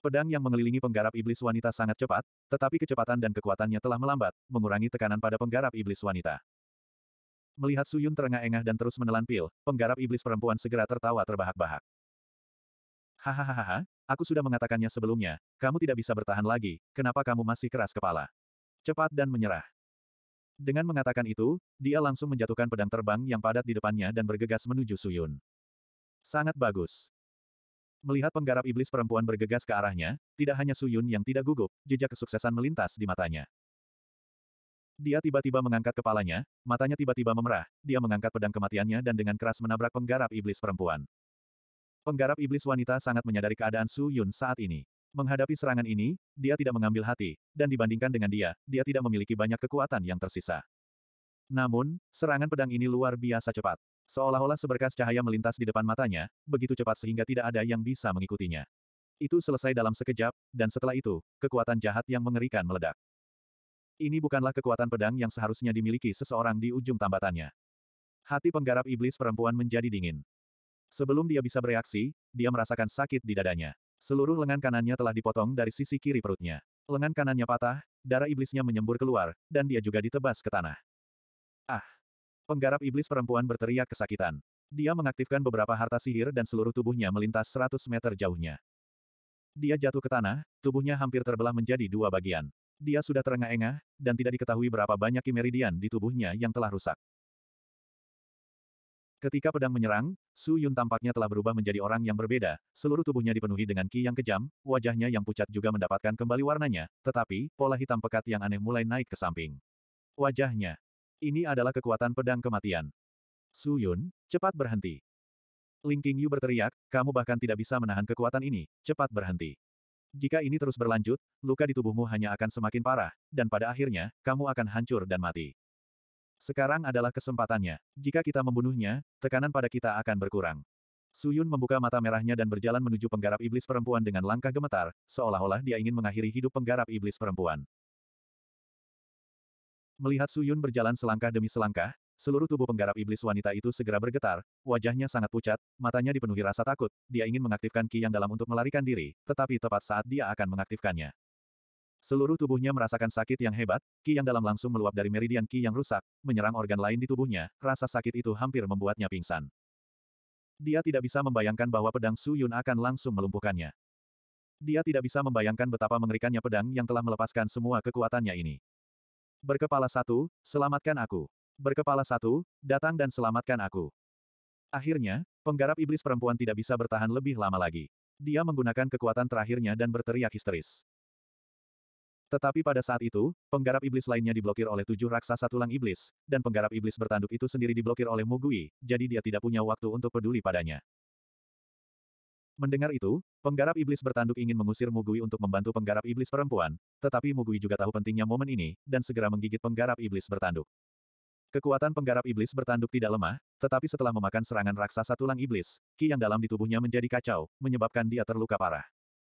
Pedang yang mengelilingi penggarap iblis wanita sangat cepat, tetapi kecepatan dan kekuatannya telah melambat, mengurangi tekanan pada penggarap iblis wanita. Melihat Suyun terengah-engah dan terus menelan pil, penggarap iblis perempuan segera tertawa terbahak-bahak. Hahaha, aku sudah mengatakannya sebelumnya, kamu tidak bisa bertahan lagi, kenapa kamu masih keras kepala? Cepat dan menyerah. Dengan mengatakan itu, dia langsung menjatuhkan pedang terbang yang padat di depannya dan bergegas menuju Suyun. Sangat bagus. Melihat penggarap iblis perempuan bergegas ke arahnya, tidak hanya Suyun yang tidak gugup, jejak kesuksesan melintas di matanya. Dia tiba-tiba mengangkat kepalanya, matanya tiba-tiba memerah, dia mengangkat pedang kematiannya dan dengan keras menabrak penggarap iblis perempuan. Penggarap iblis wanita sangat menyadari keadaan Su Yun saat ini. Menghadapi serangan ini, dia tidak mengambil hati, dan dibandingkan dengan dia, dia tidak memiliki banyak kekuatan yang tersisa. Namun, serangan pedang ini luar biasa cepat. Seolah-olah seberkas cahaya melintas di depan matanya, begitu cepat sehingga tidak ada yang bisa mengikutinya. Itu selesai dalam sekejap, dan setelah itu, kekuatan jahat yang mengerikan meledak. Ini bukanlah kekuatan pedang yang seharusnya dimiliki seseorang di ujung tambatannya. Hati penggarap iblis perempuan menjadi dingin. Sebelum dia bisa bereaksi, dia merasakan sakit di dadanya. Seluruh lengan kanannya telah dipotong dari sisi kiri perutnya. Lengan kanannya patah, darah iblisnya menyembur keluar, dan dia juga ditebas ke tanah. Ah! Penggarap iblis perempuan berteriak kesakitan. Dia mengaktifkan beberapa harta sihir dan seluruh tubuhnya melintas 100 meter jauhnya. Dia jatuh ke tanah, tubuhnya hampir terbelah menjadi dua bagian. Dia sudah terengah-engah, dan tidak diketahui berapa banyak kimeridian di tubuhnya yang telah rusak. Ketika pedang menyerang, Su Yun tampaknya telah berubah menjadi orang yang berbeda, seluruh tubuhnya dipenuhi dengan ki yang kejam, wajahnya yang pucat juga mendapatkan kembali warnanya, tetapi, pola hitam pekat yang aneh mulai naik ke samping. Wajahnya. Ini adalah kekuatan pedang kematian. Su Yun, cepat berhenti. Ling Qingyu berteriak, kamu bahkan tidak bisa menahan kekuatan ini, cepat berhenti. Jika ini terus berlanjut, luka di tubuhmu hanya akan semakin parah, dan pada akhirnya, kamu akan hancur dan mati. Sekarang adalah kesempatannya. Jika kita membunuhnya, tekanan pada kita akan berkurang. Suyun membuka mata merahnya dan berjalan menuju penggarap iblis perempuan dengan langkah gemetar, seolah-olah dia ingin mengakhiri hidup penggarap iblis perempuan. Melihat Suyun berjalan selangkah demi selangkah, seluruh tubuh penggarap iblis wanita itu segera bergetar, wajahnya sangat pucat, matanya dipenuhi rasa takut, dia ingin mengaktifkan ki yang dalam untuk melarikan diri, tetapi tepat saat dia akan mengaktifkannya. Seluruh tubuhnya merasakan sakit yang hebat, ki yang dalam langsung meluap dari meridian ki yang rusak, menyerang organ lain di tubuhnya, rasa sakit itu hampir membuatnya pingsan. Dia tidak bisa membayangkan bahwa pedang Su Yun akan langsung melumpuhkannya. Dia tidak bisa membayangkan betapa mengerikannya pedang yang telah melepaskan semua kekuatannya ini. Berkepala satu, selamatkan aku. Berkepala satu, datang dan selamatkan aku. Akhirnya, penggarap iblis perempuan tidak bisa bertahan lebih lama lagi. Dia menggunakan kekuatan terakhirnya dan berteriak histeris. Tetapi pada saat itu, penggarap iblis lainnya diblokir oleh tujuh raksasa tulang iblis, dan penggarap iblis bertanduk itu sendiri diblokir oleh Mugui, jadi dia tidak punya waktu untuk peduli padanya. Mendengar itu, penggarap iblis bertanduk ingin mengusir Mugui untuk membantu penggarap iblis perempuan, tetapi Mugui juga tahu pentingnya momen ini, dan segera menggigit penggarap iblis bertanduk. Kekuatan penggarap iblis bertanduk tidak lemah, tetapi setelah memakan serangan raksasa tulang iblis, ki yang dalam di tubuhnya menjadi kacau, menyebabkan dia terluka parah.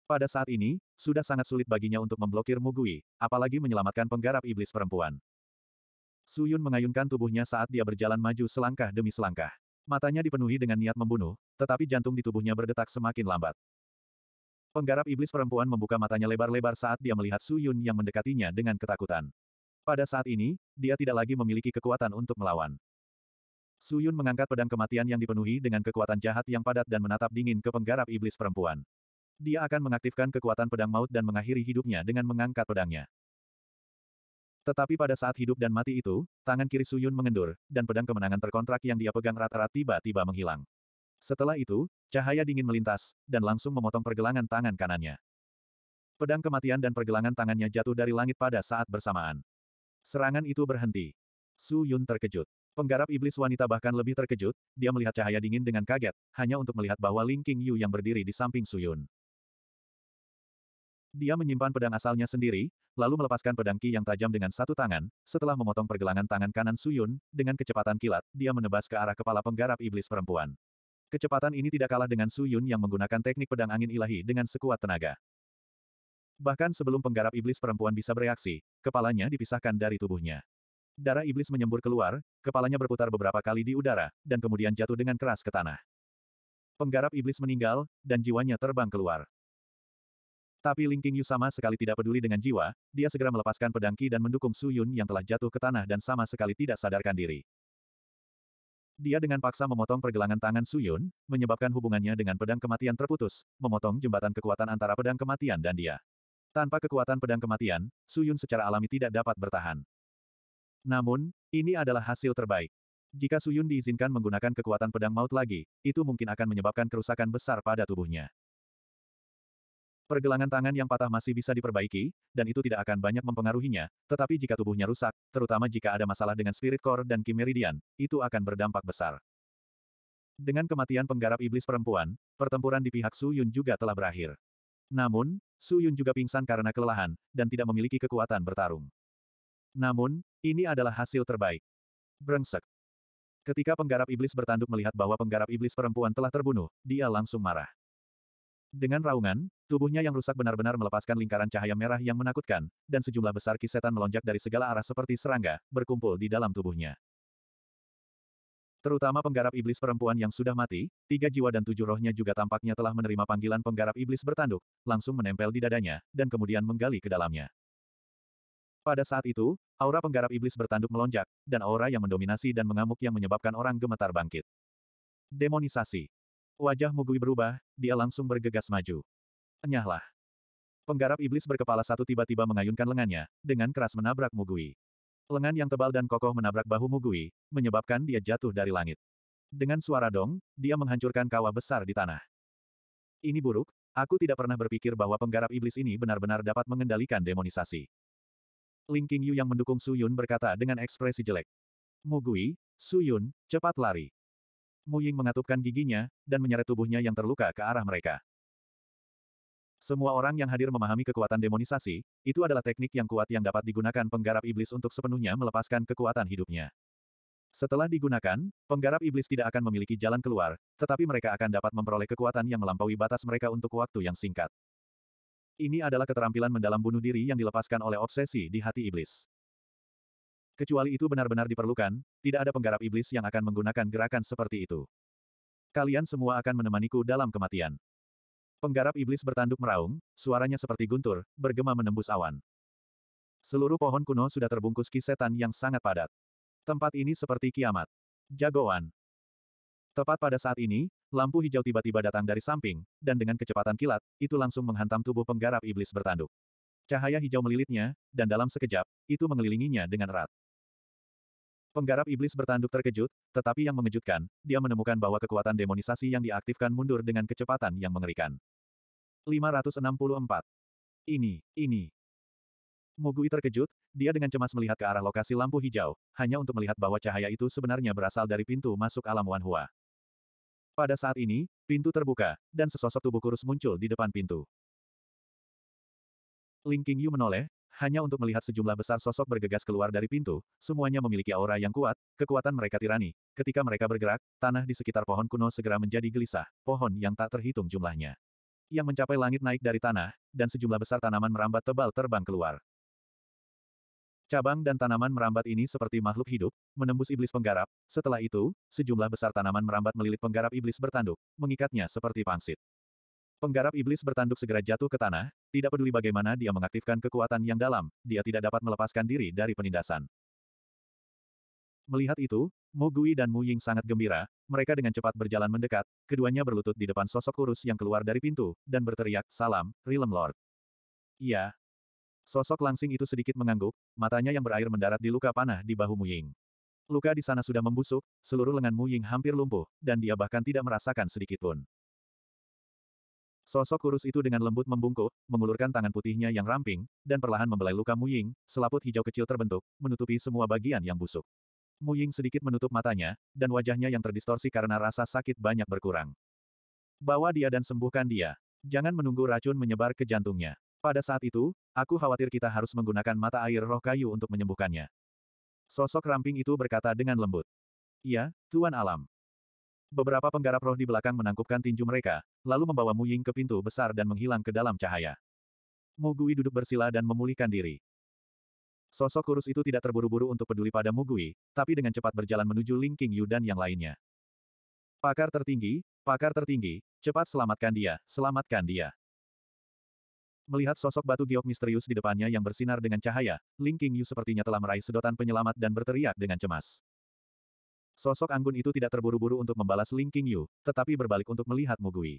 Pada saat ini, sudah sangat sulit baginya untuk memblokir Mugui, apalagi menyelamatkan penggarap iblis perempuan. Suyun mengayunkan tubuhnya saat dia berjalan maju selangkah demi selangkah. Matanya dipenuhi dengan niat membunuh, tetapi jantung di tubuhnya berdetak semakin lambat. Penggarap iblis perempuan membuka matanya lebar-lebar saat dia melihat Suyun yang mendekatinya dengan ketakutan. Pada saat ini, dia tidak lagi memiliki kekuatan untuk melawan. Suyun mengangkat pedang kematian yang dipenuhi dengan kekuatan jahat yang padat dan menatap dingin ke penggarap iblis perempuan dia akan mengaktifkan kekuatan pedang maut dan mengakhiri hidupnya dengan mengangkat pedangnya. Tetapi pada saat hidup dan mati itu, tangan kiri Suyun mengendur, dan pedang kemenangan terkontrak yang dia pegang rata-rata tiba-tiba menghilang. Setelah itu, cahaya dingin melintas, dan langsung memotong pergelangan tangan kanannya. Pedang kematian dan pergelangan tangannya jatuh dari langit pada saat bersamaan. Serangan itu berhenti. Su Yun terkejut. Penggarap iblis wanita bahkan lebih terkejut, dia melihat cahaya dingin dengan kaget, hanya untuk melihat bahwa Ling King Yu yang berdiri di samping Su Yun. Dia menyimpan pedang asalnya sendiri, lalu melepaskan pedang Ki yang tajam dengan satu tangan, setelah memotong pergelangan tangan kanan Suyun, dengan kecepatan kilat, dia menebas ke arah kepala penggarap iblis perempuan. Kecepatan ini tidak kalah dengan Suyun yang menggunakan teknik pedang angin ilahi dengan sekuat tenaga. Bahkan sebelum penggarap iblis perempuan bisa bereaksi, kepalanya dipisahkan dari tubuhnya. Darah iblis menyembur keluar, kepalanya berputar beberapa kali di udara, dan kemudian jatuh dengan keras ke tanah. Penggarap iblis meninggal, dan jiwanya terbang keluar. Tapi Ling Qingyu sama sekali tidak peduli dengan jiwa, dia segera melepaskan pedang Qi dan mendukung Su Yun yang telah jatuh ke tanah dan sama sekali tidak sadarkan diri. Dia dengan paksa memotong pergelangan tangan Su Yun, menyebabkan hubungannya dengan pedang kematian terputus, memotong jembatan kekuatan antara pedang kematian dan dia. Tanpa kekuatan pedang kematian, Su Yun secara alami tidak dapat bertahan. Namun, ini adalah hasil terbaik. Jika Su Yun diizinkan menggunakan kekuatan pedang maut lagi, itu mungkin akan menyebabkan kerusakan besar pada tubuhnya. Pergelangan tangan yang patah masih bisa diperbaiki, dan itu tidak akan banyak mempengaruhinya, tetapi jika tubuhnya rusak, terutama jika ada masalah dengan spirit core dan Kim Meridian, itu akan berdampak besar. Dengan kematian penggarap iblis perempuan, pertempuran di pihak Su Yun juga telah berakhir. Namun, Su Yun juga pingsan karena kelelahan, dan tidak memiliki kekuatan bertarung. Namun, ini adalah hasil terbaik. Brengsek. Ketika penggarap iblis bertanduk melihat bahwa penggarap iblis perempuan telah terbunuh, dia langsung marah. Dengan raungan, tubuhnya yang rusak benar-benar melepaskan lingkaran cahaya merah yang menakutkan, dan sejumlah besar kisetan melonjak dari segala arah seperti serangga, berkumpul di dalam tubuhnya. Terutama penggarap iblis perempuan yang sudah mati, tiga jiwa dan tujuh rohnya juga tampaknya telah menerima panggilan penggarap iblis bertanduk, langsung menempel di dadanya, dan kemudian menggali ke dalamnya. Pada saat itu, aura penggarap iblis bertanduk melonjak, dan aura yang mendominasi dan mengamuk yang menyebabkan orang gemetar bangkit. Demonisasi Wajah Mugui berubah, dia langsung bergegas maju. Enyahlah. Penggarap iblis berkepala satu tiba-tiba mengayunkan lengannya, dengan keras menabrak Mugui. Lengan yang tebal dan kokoh menabrak bahu Mugui, menyebabkan dia jatuh dari langit. Dengan suara dong, dia menghancurkan kawah besar di tanah. Ini buruk, aku tidak pernah berpikir bahwa penggarap iblis ini benar-benar dapat mengendalikan demonisasi. Ling Qingyu yang mendukung Su Yun berkata dengan ekspresi jelek. Mugui, Su Yun, cepat lari. Mu Ying mengatupkan giginya, dan menyeret tubuhnya yang terluka ke arah mereka. Semua orang yang hadir memahami kekuatan demonisasi, itu adalah teknik yang kuat yang dapat digunakan penggarap iblis untuk sepenuhnya melepaskan kekuatan hidupnya. Setelah digunakan, penggarap iblis tidak akan memiliki jalan keluar, tetapi mereka akan dapat memperoleh kekuatan yang melampaui batas mereka untuk waktu yang singkat. Ini adalah keterampilan mendalam bunuh diri yang dilepaskan oleh obsesi di hati iblis. Kecuali itu benar-benar diperlukan, tidak ada penggarap iblis yang akan menggunakan gerakan seperti itu. Kalian semua akan menemaniku dalam kematian. Penggarap iblis bertanduk meraung, suaranya seperti guntur, bergema menembus awan. Seluruh pohon kuno sudah terbungkus kisetan yang sangat padat. Tempat ini seperti kiamat. Jagoan. Tepat pada saat ini, lampu hijau tiba-tiba datang dari samping, dan dengan kecepatan kilat, itu langsung menghantam tubuh penggarap iblis bertanduk. Cahaya hijau melilitnya, dan dalam sekejap, itu mengelilinginya dengan erat. Penggarap iblis bertanduk terkejut, tetapi yang mengejutkan, dia menemukan bahwa kekuatan demonisasi yang diaktifkan mundur dengan kecepatan yang mengerikan. 564. Ini, ini. Mugui terkejut, dia dengan cemas melihat ke arah lokasi lampu hijau, hanya untuk melihat bahwa cahaya itu sebenarnya berasal dari pintu masuk alam Wanhua. Pada saat ini, pintu terbuka, dan sesosok tubuh kurus muncul di depan pintu. Ling Qingyu menoleh, hanya untuk melihat sejumlah besar sosok bergegas keluar dari pintu, semuanya memiliki aura yang kuat, kekuatan mereka tirani. Ketika mereka bergerak, tanah di sekitar pohon kuno segera menjadi gelisah, pohon yang tak terhitung jumlahnya. Yang mencapai langit naik dari tanah, dan sejumlah besar tanaman merambat tebal terbang keluar. Cabang dan tanaman merambat ini seperti makhluk hidup, menembus iblis penggarap, setelah itu, sejumlah besar tanaman merambat melilit penggarap iblis bertanduk, mengikatnya seperti pangsit. Penggarap iblis bertanduk segera jatuh ke tanah, tidak peduli bagaimana dia mengaktifkan kekuatan yang dalam, dia tidak dapat melepaskan diri dari penindasan. Melihat itu, Mu Gui dan Mu Ying sangat gembira, mereka dengan cepat berjalan mendekat, keduanya berlutut di depan sosok kurus yang keluar dari pintu, dan berteriak, Salam, Realm Lord. Iya. Sosok langsing itu sedikit mengangguk, matanya yang berair mendarat di luka panah di bahu Mu Ying. Luka di sana sudah membusuk, seluruh lengan Mu Ying hampir lumpuh, dan dia bahkan tidak merasakan sedikit pun. Sosok kurus itu dengan lembut membungkuk, mengulurkan tangan putihnya yang ramping, dan perlahan membelai luka Mu Ying. selaput hijau kecil terbentuk, menutupi semua bagian yang busuk. Mu Ying sedikit menutup matanya, dan wajahnya yang terdistorsi karena rasa sakit banyak berkurang. Bawa dia dan sembuhkan dia. Jangan menunggu racun menyebar ke jantungnya. Pada saat itu, aku khawatir kita harus menggunakan mata air roh kayu untuk menyembuhkannya. Sosok ramping itu berkata dengan lembut. Iya, Tuan Alam. Beberapa penggarap roh di belakang menangkupkan tinju mereka, lalu membawa Mu Ying ke pintu besar dan menghilang ke dalam cahaya. Mu Gui duduk bersila dan memulihkan diri. Sosok kurus itu tidak terburu-buru untuk peduli pada Mu Gui, tapi dengan cepat berjalan menuju Ling King Yu dan yang lainnya. Pakar tertinggi, pakar tertinggi, cepat selamatkan dia, selamatkan dia. Melihat sosok batu giok misterius di depannya yang bersinar dengan cahaya, Ling King Yu sepertinya telah meraih sedotan penyelamat dan berteriak dengan cemas. Sosok anggun itu tidak terburu-buru untuk membalas Ling Qingyu, tetapi berbalik untuk melihat Mugui.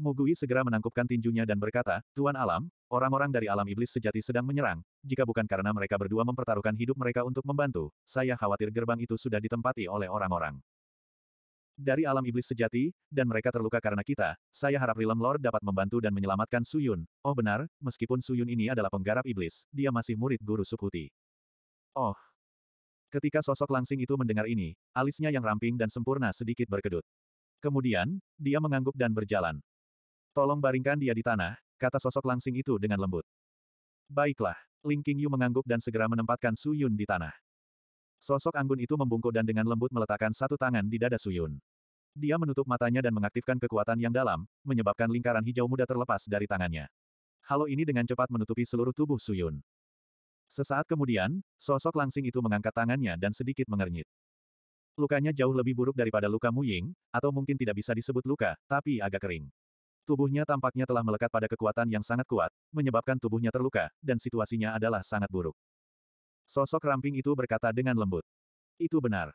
Mugui segera menangkupkan tinjunya dan berkata, Tuan Alam, orang-orang dari alam iblis sejati sedang menyerang, jika bukan karena mereka berdua mempertaruhkan hidup mereka untuk membantu, saya khawatir gerbang itu sudah ditempati oleh orang-orang. Dari alam iblis sejati, dan mereka terluka karena kita, saya harap Rilem Lord dapat membantu dan menyelamatkan Suyun. Oh benar, meskipun Suyun ini adalah penggarap iblis, dia masih murid guru Sukuti. Oh, Ketika sosok langsing itu mendengar ini, alisnya yang ramping dan sempurna sedikit berkedut. Kemudian, dia mengangguk dan berjalan. Tolong baringkan dia di tanah, kata sosok langsing itu dengan lembut. Baiklah, Ling Qingyu mengangguk dan segera menempatkan Su Yun di tanah. Sosok anggun itu membungkuk dan dengan lembut meletakkan satu tangan di dada Su Yun. Dia menutup matanya dan mengaktifkan kekuatan yang dalam, menyebabkan lingkaran hijau muda terlepas dari tangannya. Halo ini dengan cepat menutupi seluruh tubuh Su Yun. Sesaat kemudian, sosok langsing itu mengangkat tangannya dan sedikit mengernyit. Lukanya jauh lebih buruk daripada luka Muying, atau mungkin tidak bisa disebut luka, tapi agak kering. Tubuhnya tampaknya telah melekat pada kekuatan yang sangat kuat, menyebabkan tubuhnya terluka, dan situasinya adalah sangat buruk. Sosok ramping itu berkata dengan lembut. Itu benar.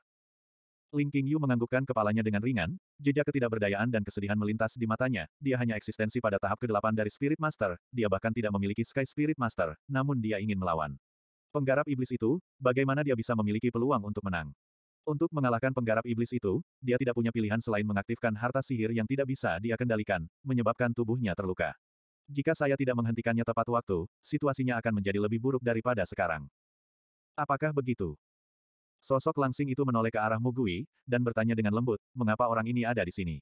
Ling Qingyu menganggukkan kepalanya dengan ringan, jejak ketidakberdayaan dan kesedihan melintas di matanya, dia hanya eksistensi pada tahap ke-8 dari Spirit Master, dia bahkan tidak memiliki Sky Spirit Master, namun dia ingin melawan. Penggarap iblis itu, bagaimana dia bisa memiliki peluang untuk menang? Untuk mengalahkan penggarap iblis itu, dia tidak punya pilihan selain mengaktifkan harta sihir yang tidak bisa dia kendalikan, menyebabkan tubuhnya terluka. Jika saya tidak menghentikannya tepat waktu, situasinya akan menjadi lebih buruk daripada sekarang. Apakah begitu? Sosok langsing itu menoleh ke arah Mugui, dan bertanya dengan lembut, mengapa orang ini ada di sini?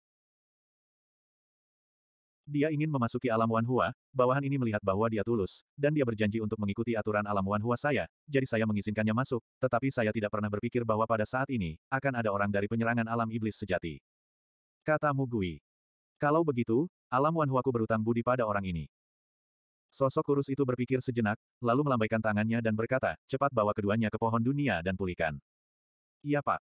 Dia ingin memasuki alam Wan Hua, bawahan ini melihat bahwa dia tulus, dan dia berjanji untuk mengikuti aturan alam Wan Hua saya, jadi saya mengizinkannya masuk, tetapi saya tidak pernah berpikir bahwa pada saat ini, akan ada orang dari penyerangan alam iblis sejati. Kata Mugui. Kalau begitu, alam Wan ku berutang budi pada orang ini. Sosok kurus itu berpikir sejenak, lalu melambaikan tangannya dan berkata, cepat bawa keduanya ke pohon dunia dan pulihkan. Iya pak.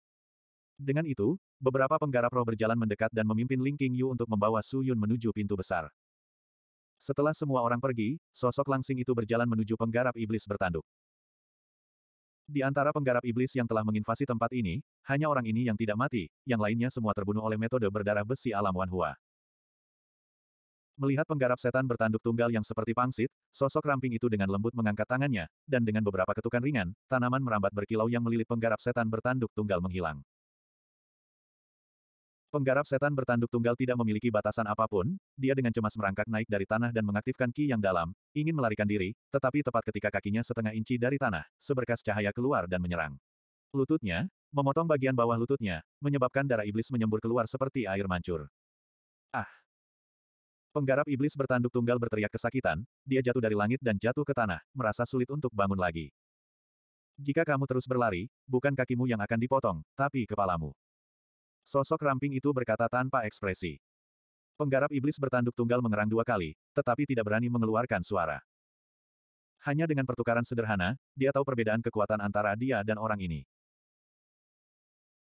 Dengan itu, beberapa penggarap roh berjalan mendekat dan memimpin Ling Qingyu Yu untuk membawa Su Yun menuju pintu besar. Setelah semua orang pergi, sosok langsing itu berjalan menuju penggarap iblis bertanduk. Di antara penggarap iblis yang telah menginvasi tempat ini, hanya orang ini yang tidak mati, yang lainnya semua terbunuh oleh metode berdarah besi alam Hua. Melihat penggarap setan bertanduk tunggal yang seperti pangsit, sosok ramping itu dengan lembut mengangkat tangannya, dan dengan beberapa ketukan ringan, tanaman merambat berkilau yang melilit penggarap setan bertanduk tunggal menghilang. Penggarap setan bertanduk tunggal tidak memiliki batasan apapun, dia dengan cemas merangkak naik dari tanah dan mengaktifkan ki yang dalam, ingin melarikan diri, tetapi tepat ketika kakinya setengah inci dari tanah, seberkas cahaya keluar dan menyerang. Lututnya, memotong bagian bawah lututnya, menyebabkan darah iblis menyembur keluar seperti air mancur. Ah! Penggarap iblis bertanduk tunggal berteriak kesakitan, dia jatuh dari langit dan jatuh ke tanah, merasa sulit untuk bangun lagi. Jika kamu terus berlari, bukan kakimu yang akan dipotong, tapi kepalamu. Sosok ramping itu berkata tanpa ekspresi. Penggarap iblis bertanduk tunggal mengerang dua kali, tetapi tidak berani mengeluarkan suara. Hanya dengan pertukaran sederhana, dia tahu perbedaan kekuatan antara dia dan orang ini.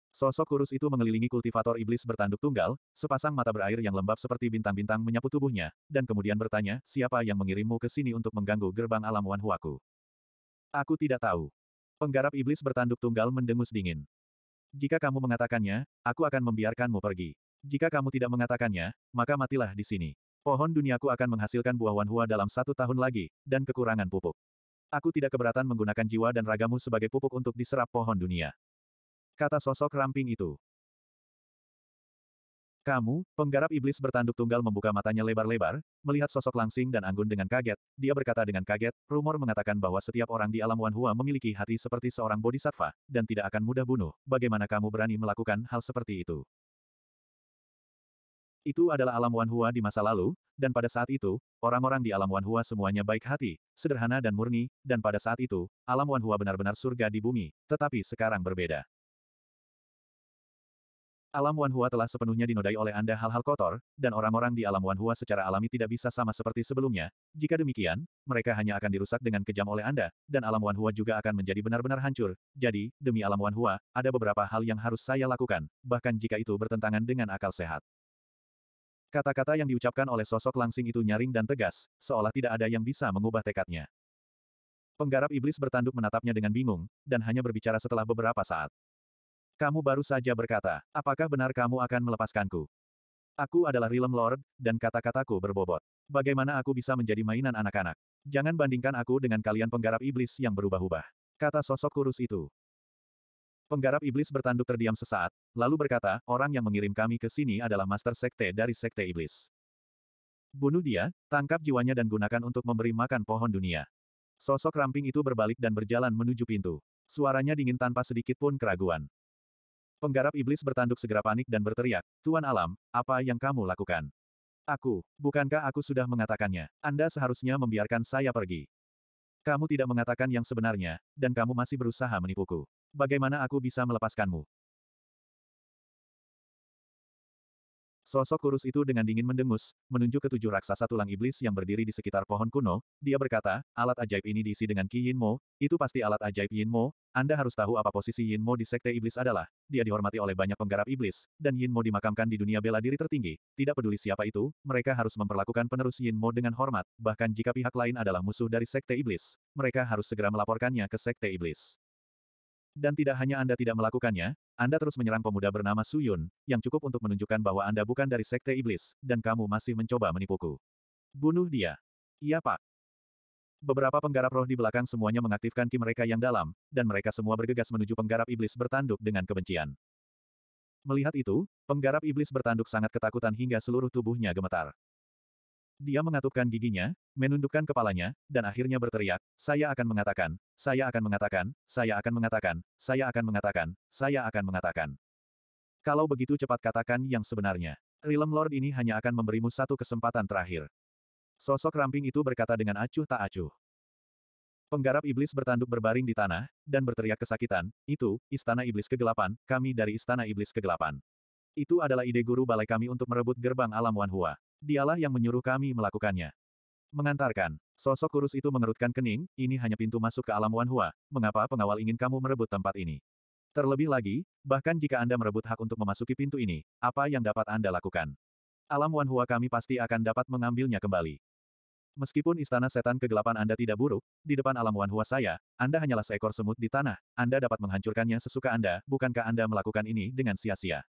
Sosok kurus itu mengelilingi kultivator iblis bertanduk tunggal, sepasang mata berair yang lembab seperti bintang-bintang menyapu tubuhnya, dan kemudian bertanya, siapa yang mengirimmu ke sini untuk mengganggu gerbang alam Wanhuaku? Aku tidak tahu. Penggarap iblis bertanduk tunggal mendengus dingin. Jika kamu mengatakannya, aku akan membiarkanmu pergi. Jika kamu tidak mengatakannya, maka matilah di sini. Pohon duniaku akan menghasilkan buah wanhua dalam satu tahun lagi, dan kekurangan pupuk. Aku tidak keberatan menggunakan jiwa dan ragamu sebagai pupuk untuk diserap pohon dunia. Kata sosok ramping itu. Kamu, penggarap iblis bertanduk tunggal membuka matanya lebar-lebar, melihat sosok langsing dan anggun dengan kaget, dia berkata dengan kaget, rumor mengatakan bahwa setiap orang di alam Wanhua memiliki hati seperti seorang bodhisattva, dan tidak akan mudah bunuh, bagaimana kamu berani melakukan hal seperti itu? Itu adalah alam Wanhua di masa lalu, dan pada saat itu, orang-orang di alam Wanhua semuanya baik hati, sederhana dan murni, dan pada saat itu, alam Wanhua benar-benar surga di bumi, tetapi sekarang berbeda. Alam Wanhua telah sepenuhnya dinodai oleh Anda hal-hal kotor, dan orang-orang di alam Wanhua secara alami tidak bisa sama seperti sebelumnya. Jika demikian, mereka hanya akan dirusak dengan kejam oleh Anda, dan alam Wanhua juga akan menjadi benar-benar hancur. Jadi, demi alam Wanhua, ada beberapa hal yang harus saya lakukan, bahkan jika itu bertentangan dengan akal sehat. Kata-kata yang diucapkan oleh sosok langsing itu nyaring dan tegas, seolah tidak ada yang bisa mengubah tekadnya. Penggarap iblis bertanduk menatapnya dengan bingung, dan hanya berbicara setelah beberapa saat. Kamu baru saja berkata, apakah benar kamu akan melepaskanku? Aku adalah Realm Lord, dan kata-kataku berbobot. Bagaimana aku bisa menjadi mainan anak-anak? Jangan bandingkan aku dengan kalian penggarap iblis yang berubah-ubah. Kata sosok kurus itu. Penggarap iblis bertanduk terdiam sesaat, lalu berkata, orang yang mengirim kami ke sini adalah master sekte dari sekte iblis. Bunuh dia, tangkap jiwanya dan gunakan untuk memberi makan pohon dunia. Sosok ramping itu berbalik dan berjalan menuju pintu. Suaranya dingin tanpa sedikit pun keraguan. Penggarap iblis bertanduk segera panik dan berteriak, Tuan Alam, apa yang kamu lakukan? Aku, bukankah aku sudah mengatakannya? Anda seharusnya membiarkan saya pergi. Kamu tidak mengatakan yang sebenarnya, dan kamu masih berusaha menipuku. Bagaimana aku bisa melepaskanmu? Sosok kurus itu dengan dingin mendengus, menunjuk ke tujuh raksasa tulang iblis yang berdiri di sekitar pohon kuno, dia berkata, alat ajaib ini diisi dengan Ki Yin Mo, itu pasti alat ajaib Yin Mo, Anda harus tahu apa posisi Yin Mo di sekte iblis adalah, dia dihormati oleh banyak penggarap iblis, dan Yin Mo dimakamkan di dunia bela diri tertinggi, tidak peduli siapa itu, mereka harus memperlakukan penerus Yin Mo dengan hormat, bahkan jika pihak lain adalah musuh dari sekte iblis, mereka harus segera melaporkannya ke sekte iblis. Dan tidak hanya Anda tidak melakukannya, Anda terus menyerang pemuda bernama Su Yun, yang cukup untuk menunjukkan bahwa Anda bukan dari Sekte Iblis, dan kamu masih mencoba menipuku. Bunuh dia. Iya pak. Beberapa penggarap roh di belakang semuanya mengaktifkan ki mereka yang dalam, dan mereka semua bergegas menuju penggarap iblis bertanduk dengan kebencian. Melihat itu, penggarap iblis bertanduk sangat ketakutan hingga seluruh tubuhnya gemetar. Dia mengatupkan giginya, menundukkan kepalanya, dan akhirnya berteriak, saya akan mengatakan, saya akan mengatakan, saya akan mengatakan, saya akan mengatakan, saya akan mengatakan. Kalau begitu cepat katakan yang sebenarnya. Realm Lord ini hanya akan memberimu satu kesempatan terakhir. Sosok ramping itu berkata dengan acuh tak acuh. Penggarap iblis bertanduk berbaring di tanah, dan berteriak kesakitan, itu, istana iblis kegelapan, kami dari istana iblis kegelapan. Itu adalah ide guru balai kami untuk merebut gerbang alam Wanhua. Dialah yang menyuruh kami melakukannya. Mengantarkan, sosok kurus itu mengerutkan kening, ini hanya pintu masuk ke alam Wanhua, mengapa pengawal ingin kamu merebut tempat ini? Terlebih lagi, bahkan jika Anda merebut hak untuk memasuki pintu ini, apa yang dapat Anda lakukan? Alam Wanhua kami pasti akan dapat mengambilnya kembali. Meskipun istana setan kegelapan Anda tidak buruk, di depan alam Wanhua saya, Anda hanyalah seekor semut di tanah, Anda dapat menghancurkannya sesuka Anda, bukankah Anda melakukan ini dengan sia-sia?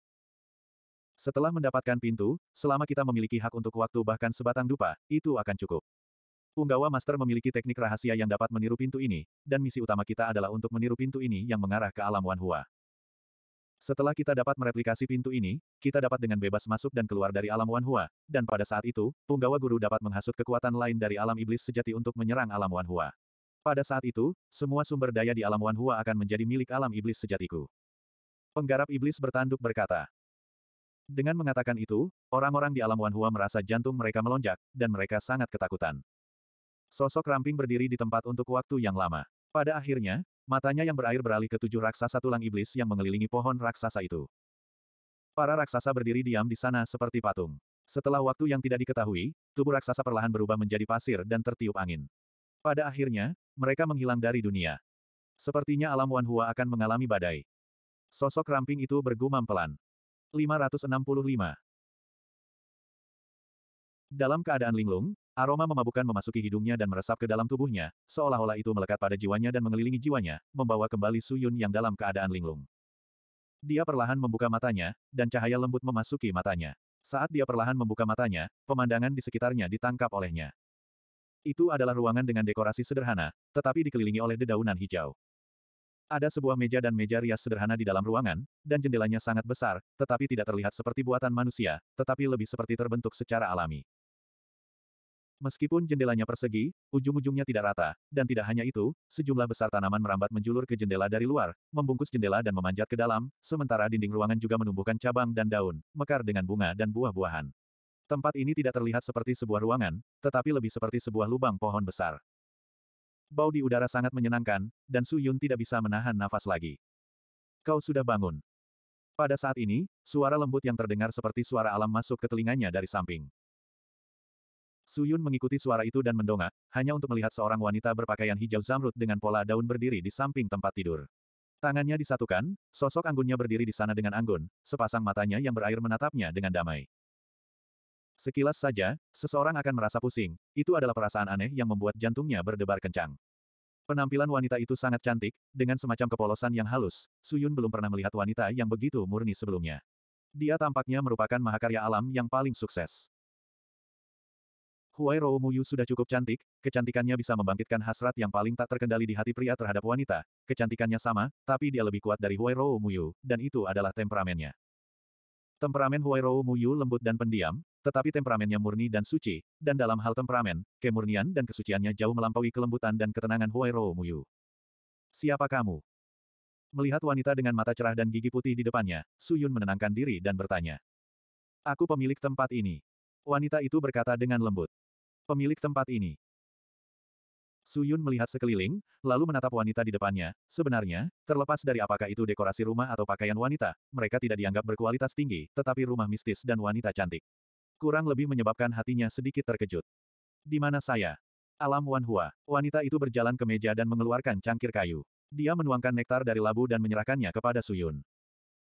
Setelah mendapatkan pintu, selama kita memiliki hak untuk waktu bahkan sebatang dupa, itu akan cukup. Punggawa Master memiliki teknik rahasia yang dapat meniru pintu ini, dan misi utama kita adalah untuk meniru pintu ini yang mengarah ke alam Wanhua. Setelah kita dapat mereplikasi pintu ini, kita dapat dengan bebas masuk dan keluar dari alam Wanhua, dan pada saat itu, punggawa guru dapat menghasut kekuatan lain dari alam iblis sejati untuk menyerang alam Wanhua. Pada saat itu, semua sumber daya di alam Wanhua akan menjadi milik alam iblis sejatiku. Penggarap iblis bertanduk berkata, dengan mengatakan itu, orang-orang di alam Wanhua merasa jantung mereka melonjak, dan mereka sangat ketakutan. Sosok ramping berdiri di tempat untuk waktu yang lama. Pada akhirnya, matanya yang berair beralih ke tujuh raksasa tulang iblis yang mengelilingi pohon raksasa itu. Para raksasa berdiri diam di sana seperti patung. Setelah waktu yang tidak diketahui, tubuh raksasa perlahan berubah menjadi pasir dan tertiup angin. Pada akhirnya, mereka menghilang dari dunia. Sepertinya alam Wanhua akan mengalami badai. Sosok ramping itu bergumam pelan. 565. Dalam keadaan linglung, aroma memabukkan memasuki hidungnya dan meresap ke dalam tubuhnya, seolah-olah itu melekat pada jiwanya dan mengelilingi jiwanya, membawa kembali Suyun yang dalam keadaan linglung. Dia perlahan membuka matanya, dan cahaya lembut memasuki matanya. Saat dia perlahan membuka matanya, pemandangan di sekitarnya ditangkap olehnya. Itu adalah ruangan dengan dekorasi sederhana, tetapi dikelilingi oleh dedaunan hijau. Ada sebuah meja dan meja rias sederhana di dalam ruangan, dan jendelanya sangat besar, tetapi tidak terlihat seperti buatan manusia, tetapi lebih seperti terbentuk secara alami. Meskipun jendelanya persegi, ujung-ujungnya tidak rata, dan tidak hanya itu, sejumlah besar tanaman merambat menjulur ke jendela dari luar, membungkus jendela dan memanjat ke dalam, sementara dinding ruangan juga menumbuhkan cabang dan daun, mekar dengan bunga dan buah-buahan. Tempat ini tidak terlihat seperti sebuah ruangan, tetapi lebih seperti sebuah lubang pohon besar. Bau di udara sangat menyenangkan, dan Su Yun tidak bisa menahan nafas lagi. Kau sudah bangun. Pada saat ini, suara lembut yang terdengar seperti suara alam masuk ke telinganya dari samping. Su Yun mengikuti suara itu dan mendongak, hanya untuk melihat seorang wanita berpakaian hijau zamrud dengan pola daun berdiri di samping tempat tidur. Tangannya disatukan, sosok anggunnya berdiri di sana dengan anggun, sepasang matanya yang berair menatapnya dengan damai. Sekilas saja, seseorang akan merasa pusing, itu adalah perasaan aneh yang membuat jantungnya berdebar kencang. Penampilan wanita itu sangat cantik, dengan semacam kepolosan yang halus, Suyun belum pernah melihat wanita yang begitu murni sebelumnya. Dia tampaknya merupakan mahakarya alam yang paling sukses. Huai Rou Muyu sudah cukup cantik, kecantikannya bisa membangkitkan hasrat yang paling tak terkendali di hati pria terhadap wanita. Kecantikannya sama, tapi dia lebih kuat dari Huai Rou Muyu, dan itu adalah temperamennya. Temperamen Huai Rou Muyu lembut dan pendiam, tetapi temperamennya murni dan suci, dan dalam hal temperamen, kemurnian dan kesuciannya jauh melampaui kelembutan dan ketenangan Huairo Muyu. Siapa kamu? Melihat wanita dengan mata cerah dan gigi putih di depannya, Suyun menenangkan diri dan bertanya. Aku pemilik tempat ini. Wanita itu berkata dengan lembut. Pemilik tempat ini. Suyun melihat sekeliling, lalu menatap wanita di depannya. Sebenarnya, terlepas dari apakah itu dekorasi rumah atau pakaian wanita, mereka tidak dianggap berkualitas tinggi, tetapi rumah mistis dan wanita cantik kurang lebih menyebabkan hatinya sedikit terkejut. Di mana saya? Alam Wan Hua. Wanita itu berjalan ke meja dan mengeluarkan cangkir kayu. Dia menuangkan nektar dari labu dan menyerahkannya kepada Suyun.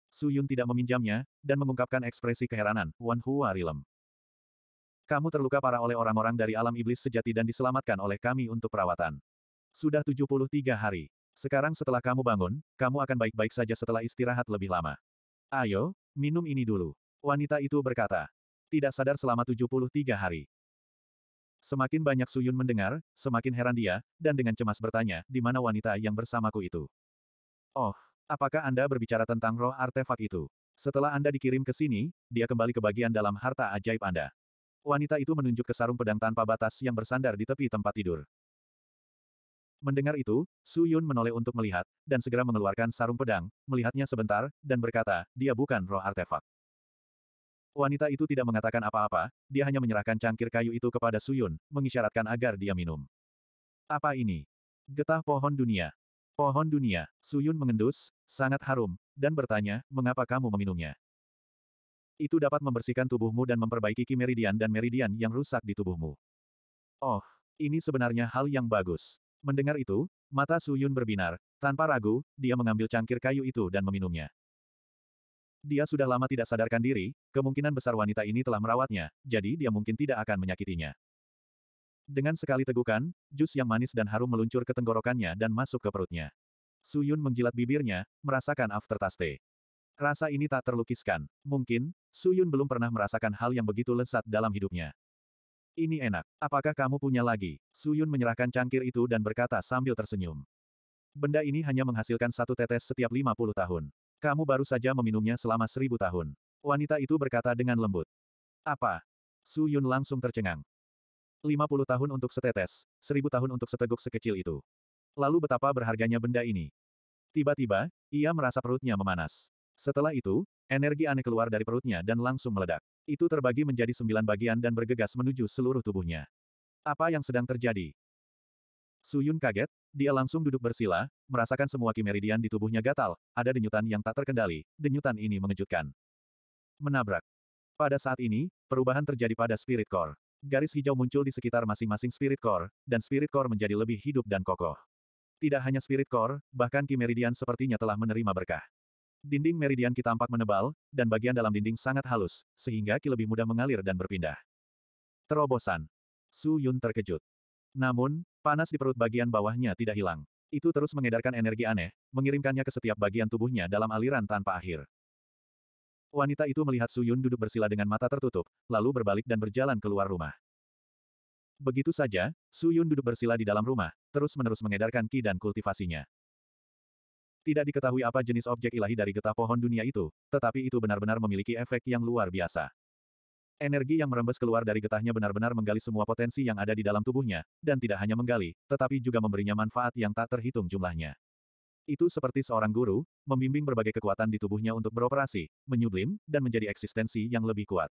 Suyun tidak meminjamnya, dan mengungkapkan ekspresi keheranan, Wan Hua rilem. Kamu terluka parah oleh orang-orang dari alam iblis sejati dan diselamatkan oleh kami untuk perawatan. Sudah 73 hari. Sekarang setelah kamu bangun, kamu akan baik-baik saja setelah istirahat lebih lama. Ayo, minum ini dulu. Wanita itu berkata tidak sadar selama 73 hari. Semakin banyak Suyun mendengar, semakin heran dia, dan dengan cemas bertanya, di mana wanita yang bersamaku itu? Oh, apakah Anda berbicara tentang roh artefak itu? Setelah Anda dikirim ke sini, dia kembali ke bagian dalam harta ajaib Anda. Wanita itu menunjuk ke sarung pedang tanpa batas yang bersandar di tepi tempat tidur. Mendengar itu, Su Yun menoleh untuk melihat, dan segera mengeluarkan sarung pedang, melihatnya sebentar, dan berkata, dia bukan roh artefak. Wanita itu tidak mengatakan apa-apa, dia hanya menyerahkan cangkir kayu itu kepada Suyun, mengisyaratkan agar dia minum. Apa ini? Getah pohon dunia. Pohon dunia, Suyun mengendus, sangat harum, dan bertanya, mengapa kamu meminumnya? Itu dapat membersihkan tubuhmu dan memperbaiki kimeridian dan meridian yang rusak di tubuhmu. Oh, ini sebenarnya hal yang bagus. Mendengar itu, mata Suyun berbinar. Tanpa ragu, dia mengambil cangkir kayu itu dan meminumnya. Dia sudah lama tidak sadarkan diri, kemungkinan besar wanita ini telah merawatnya, jadi dia mungkin tidak akan menyakitinya. Dengan sekali tegukan, jus yang manis dan harum meluncur ke tenggorokannya dan masuk ke perutnya. Suyun menjilat bibirnya, merasakan aftertaste. Rasa ini tak terlukiskan. Mungkin, Suyun belum pernah merasakan hal yang begitu lezat dalam hidupnya. Ini enak. Apakah kamu punya lagi? Suyun menyerahkan cangkir itu dan berkata sambil tersenyum. Benda ini hanya menghasilkan satu tetes setiap 50 tahun. Kamu baru saja meminumnya selama seribu tahun. Wanita itu berkata dengan lembut. Apa? Su Yun langsung tercengang. Lima puluh tahun untuk setetes, seribu tahun untuk seteguk sekecil itu. Lalu betapa berharganya benda ini. Tiba-tiba, ia merasa perutnya memanas. Setelah itu, energi aneh keluar dari perutnya dan langsung meledak. Itu terbagi menjadi sembilan bagian dan bergegas menuju seluruh tubuhnya. Apa yang sedang terjadi? Suyun kaget, dia langsung duduk bersila, merasakan semua kimeridian di tubuhnya gatal, ada denyutan yang tak terkendali, denyutan ini mengejutkan. Menabrak. Pada saat ini, perubahan terjadi pada spirit core. Garis hijau muncul di sekitar masing-masing spirit core, dan spirit core menjadi lebih hidup dan kokoh. Tidak hanya spirit core, bahkan kimeridian sepertinya telah menerima berkah. Dinding meridian kita tampak menebal, dan bagian dalam dinding sangat halus, sehingga ki lebih mudah mengalir dan berpindah. Terobosan. Su Yun terkejut. Namun, panas di perut bagian bawahnya tidak hilang. Itu terus mengedarkan energi aneh, mengirimkannya ke setiap bagian tubuhnya dalam aliran tanpa akhir. Wanita itu melihat Suyun duduk bersila dengan mata tertutup, lalu berbalik dan berjalan keluar rumah. Begitu saja, Suyun duduk bersila di dalam rumah, terus-menerus mengedarkan ki dan kultivasinya. Tidak diketahui apa jenis objek ilahi dari getah pohon dunia itu, tetapi itu benar-benar memiliki efek yang luar biasa. Energi yang merembes keluar dari getahnya benar-benar menggali semua potensi yang ada di dalam tubuhnya, dan tidak hanya menggali, tetapi juga memberinya manfaat yang tak terhitung jumlahnya. Itu seperti seorang guru, membimbing berbagai kekuatan di tubuhnya untuk beroperasi, menyublim, dan menjadi eksistensi yang lebih kuat.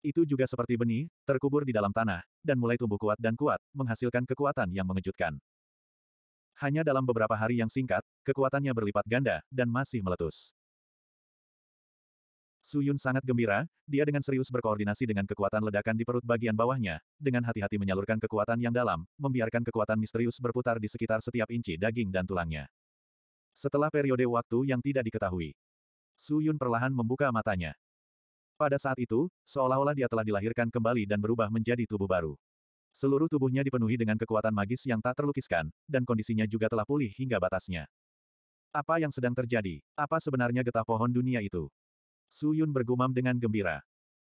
Itu juga seperti benih, terkubur di dalam tanah, dan mulai tumbuh kuat dan kuat, menghasilkan kekuatan yang mengejutkan. Hanya dalam beberapa hari yang singkat, kekuatannya berlipat ganda, dan masih meletus. Su Yun sangat gembira, dia dengan serius berkoordinasi dengan kekuatan ledakan di perut bagian bawahnya, dengan hati-hati menyalurkan kekuatan yang dalam, membiarkan kekuatan misterius berputar di sekitar setiap inci daging dan tulangnya. Setelah periode waktu yang tidak diketahui, Su Yun perlahan membuka matanya. Pada saat itu, seolah-olah dia telah dilahirkan kembali dan berubah menjadi tubuh baru. Seluruh tubuhnya dipenuhi dengan kekuatan magis yang tak terlukiskan, dan kondisinya juga telah pulih hingga batasnya. Apa yang sedang terjadi? Apa sebenarnya getah pohon dunia itu? Su Yun bergumam dengan gembira.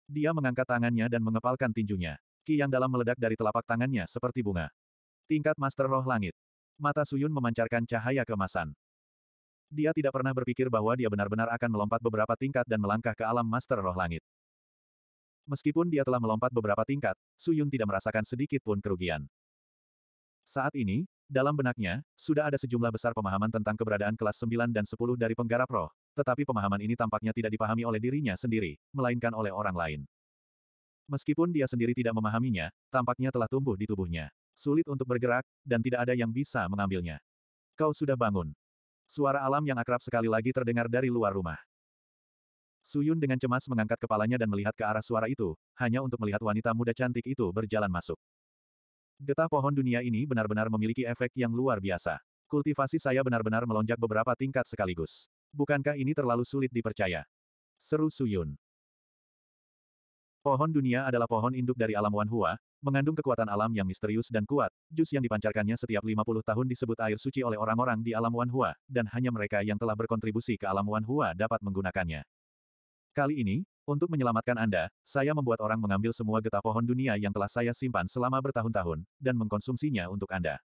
Dia mengangkat tangannya dan mengepalkan tinjunya. Ki yang dalam meledak dari telapak tangannya seperti bunga. Tingkat Master Roh Langit. Mata Su Yun memancarkan cahaya kemasan. Dia tidak pernah berpikir bahwa dia benar-benar akan melompat beberapa tingkat dan melangkah ke alam Master Roh Langit. Meskipun dia telah melompat beberapa tingkat, Su Yun tidak merasakan sedikit pun kerugian. Saat ini, dalam benaknya, sudah ada sejumlah besar pemahaman tentang keberadaan kelas 9 dan 10 dari penggarap roh, tetapi pemahaman ini tampaknya tidak dipahami oleh dirinya sendiri, melainkan oleh orang lain. Meskipun dia sendiri tidak memahaminya, tampaknya telah tumbuh di tubuhnya. Sulit untuk bergerak, dan tidak ada yang bisa mengambilnya. Kau sudah bangun. Suara alam yang akrab sekali lagi terdengar dari luar rumah. Suyun dengan cemas mengangkat kepalanya dan melihat ke arah suara itu, hanya untuk melihat wanita muda cantik itu berjalan masuk. Getah pohon dunia ini benar-benar memiliki efek yang luar biasa. Kultivasi saya benar-benar melonjak beberapa tingkat sekaligus. Bukankah ini terlalu sulit dipercaya? Seru Suyun. Pohon dunia adalah pohon induk dari alam Wan Hua, mengandung kekuatan alam yang misterius dan kuat, jus yang dipancarkannya setiap 50 tahun disebut air suci oleh orang-orang di alam Wan Hua, dan hanya mereka yang telah berkontribusi ke alam Wan Hua dapat menggunakannya. Kali ini, untuk menyelamatkan Anda, saya membuat orang mengambil semua getah pohon dunia yang telah saya simpan selama bertahun-tahun, dan mengkonsumsinya untuk Anda.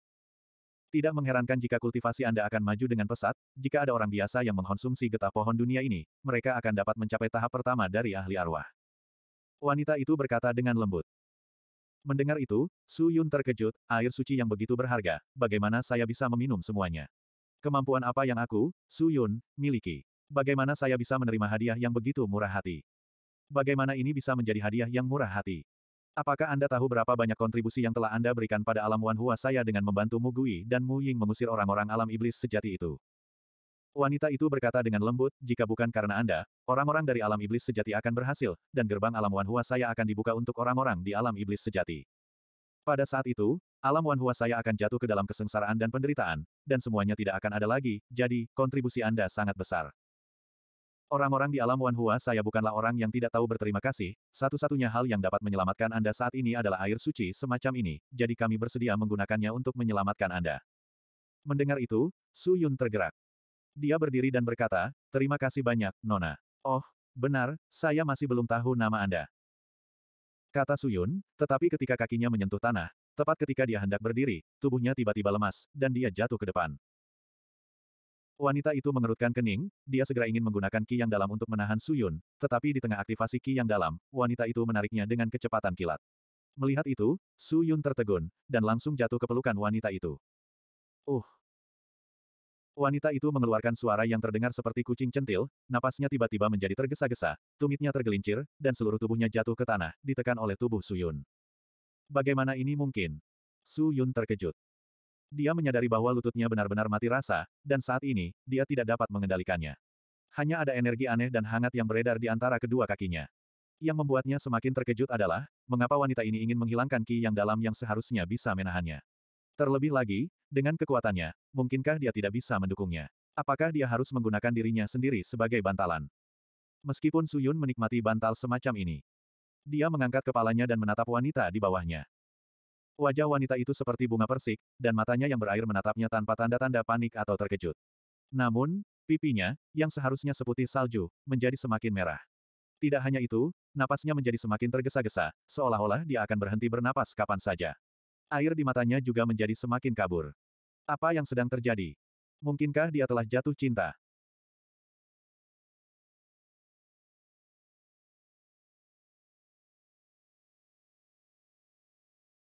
Tidak mengherankan jika kultivasi Anda akan maju dengan pesat, jika ada orang biasa yang mengkonsumsi getah pohon dunia ini, mereka akan dapat mencapai tahap pertama dari ahli arwah. Wanita itu berkata dengan lembut. Mendengar itu, Su Yun terkejut, air suci yang begitu berharga, bagaimana saya bisa meminum semuanya? Kemampuan apa yang aku, Su Yun, miliki? Bagaimana saya bisa menerima hadiah yang begitu murah hati? Bagaimana ini bisa menjadi hadiah yang murah hati? Apakah Anda tahu berapa banyak kontribusi yang telah Anda berikan pada alam Wan Hua saya dengan membantu Mu dan Mu Ying mengusir orang-orang alam iblis sejati itu? Wanita itu berkata dengan lembut, jika bukan karena Anda, orang-orang dari alam iblis sejati akan berhasil, dan gerbang alam Wan Hua saya akan dibuka untuk orang-orang di alam iblis sejati. Pada saat itu, alam Wan Hua saya akan jatuh ke dalam kesengsaraan dan penderitaan, dan semuanya tidak akan ada lagi, jadi, kontribusi Anda sangat besar. Orang-orang di alam Wanhua saya bukanlah orang yang tidak tahu berterima kasih, satu-satunya hal yang dapat menyelamatkan Anda saat ini adalah air suci semacam ini, jadi kami bersedia menggunakannya untuk menyelamatkan Anda. Mendengar itu, Su Yun tergerak. Dia berdiri dan berkata, terima kasih banyak, Nona. Oh, benar, saya masih belum tahu nama Anda. Kata Su Yun, tetapi ketika kakinya menyentuh tanah, tepat ketika dia hendak berdiri, tubuhnya tiba-tiba lemas, dan dia jatuh ke depan. Wanita itu mengerutkan kening, dia segera ingin menggunakan ki yang dalam untuk menahan Suyun, tetapi di tengah aktivasi ki yang dalam, wanita itu menariknya dengan kecepatan kilat. Melihat itu, Suyun tertegun, dan langsung jatuh ke pelukan wanita itu. Uh! Wanita itu mengeluarkan suara yang terdengar seperti kucing centil, napasnya tiba-tiba menjadi tergesa-gesa, tumitnya tergelincir, dan seluruh tubuhnya jatuh ke tanah, ditekan oleh tubuh Suyun. Bagaimana ini mungkin? Suyun terkejut. Dia menyadari bahwa lututnya benar-benar mati rasa, dan saat ini, dia tidak dapat mengendalikannya. Hanya ada energi aneh dan hangat yang beredar di antara kedua kakinya. Yang membuatnya semakin terkejut adalah, mengapa wanita ini ingin menghilangkan ki yang dalam yang seharusnya bisa menahannya. Terlebih lagi, dengan kekuatannya, mungkinkah dia tidak bisa mendukungnya? Apakah dia harus menggunakan dirinya sendiri sebagai bantalan? Meskipun Suyun menikmati bantal semacam ini, dia mengangkat kepalanya dan menatap wanita di bawahnya. Wajah wanita itu seperti bunga persik, dan matanya yang berair menatapnya tanpa tanda-tanda panik atau terkejut. Namun, pipinya, yang seharusnya seputih salju, menjadi semakin merah. Tidak hanya itu, napasnya menjadi semakin tergesa-gesa, seolah-olah dia akan berhenti bernapas kapan saja. Air di matanya juga menjadi semakin kabur. Apa yang sedang terjadi? Mungkinkah dia telah jatuh cinta?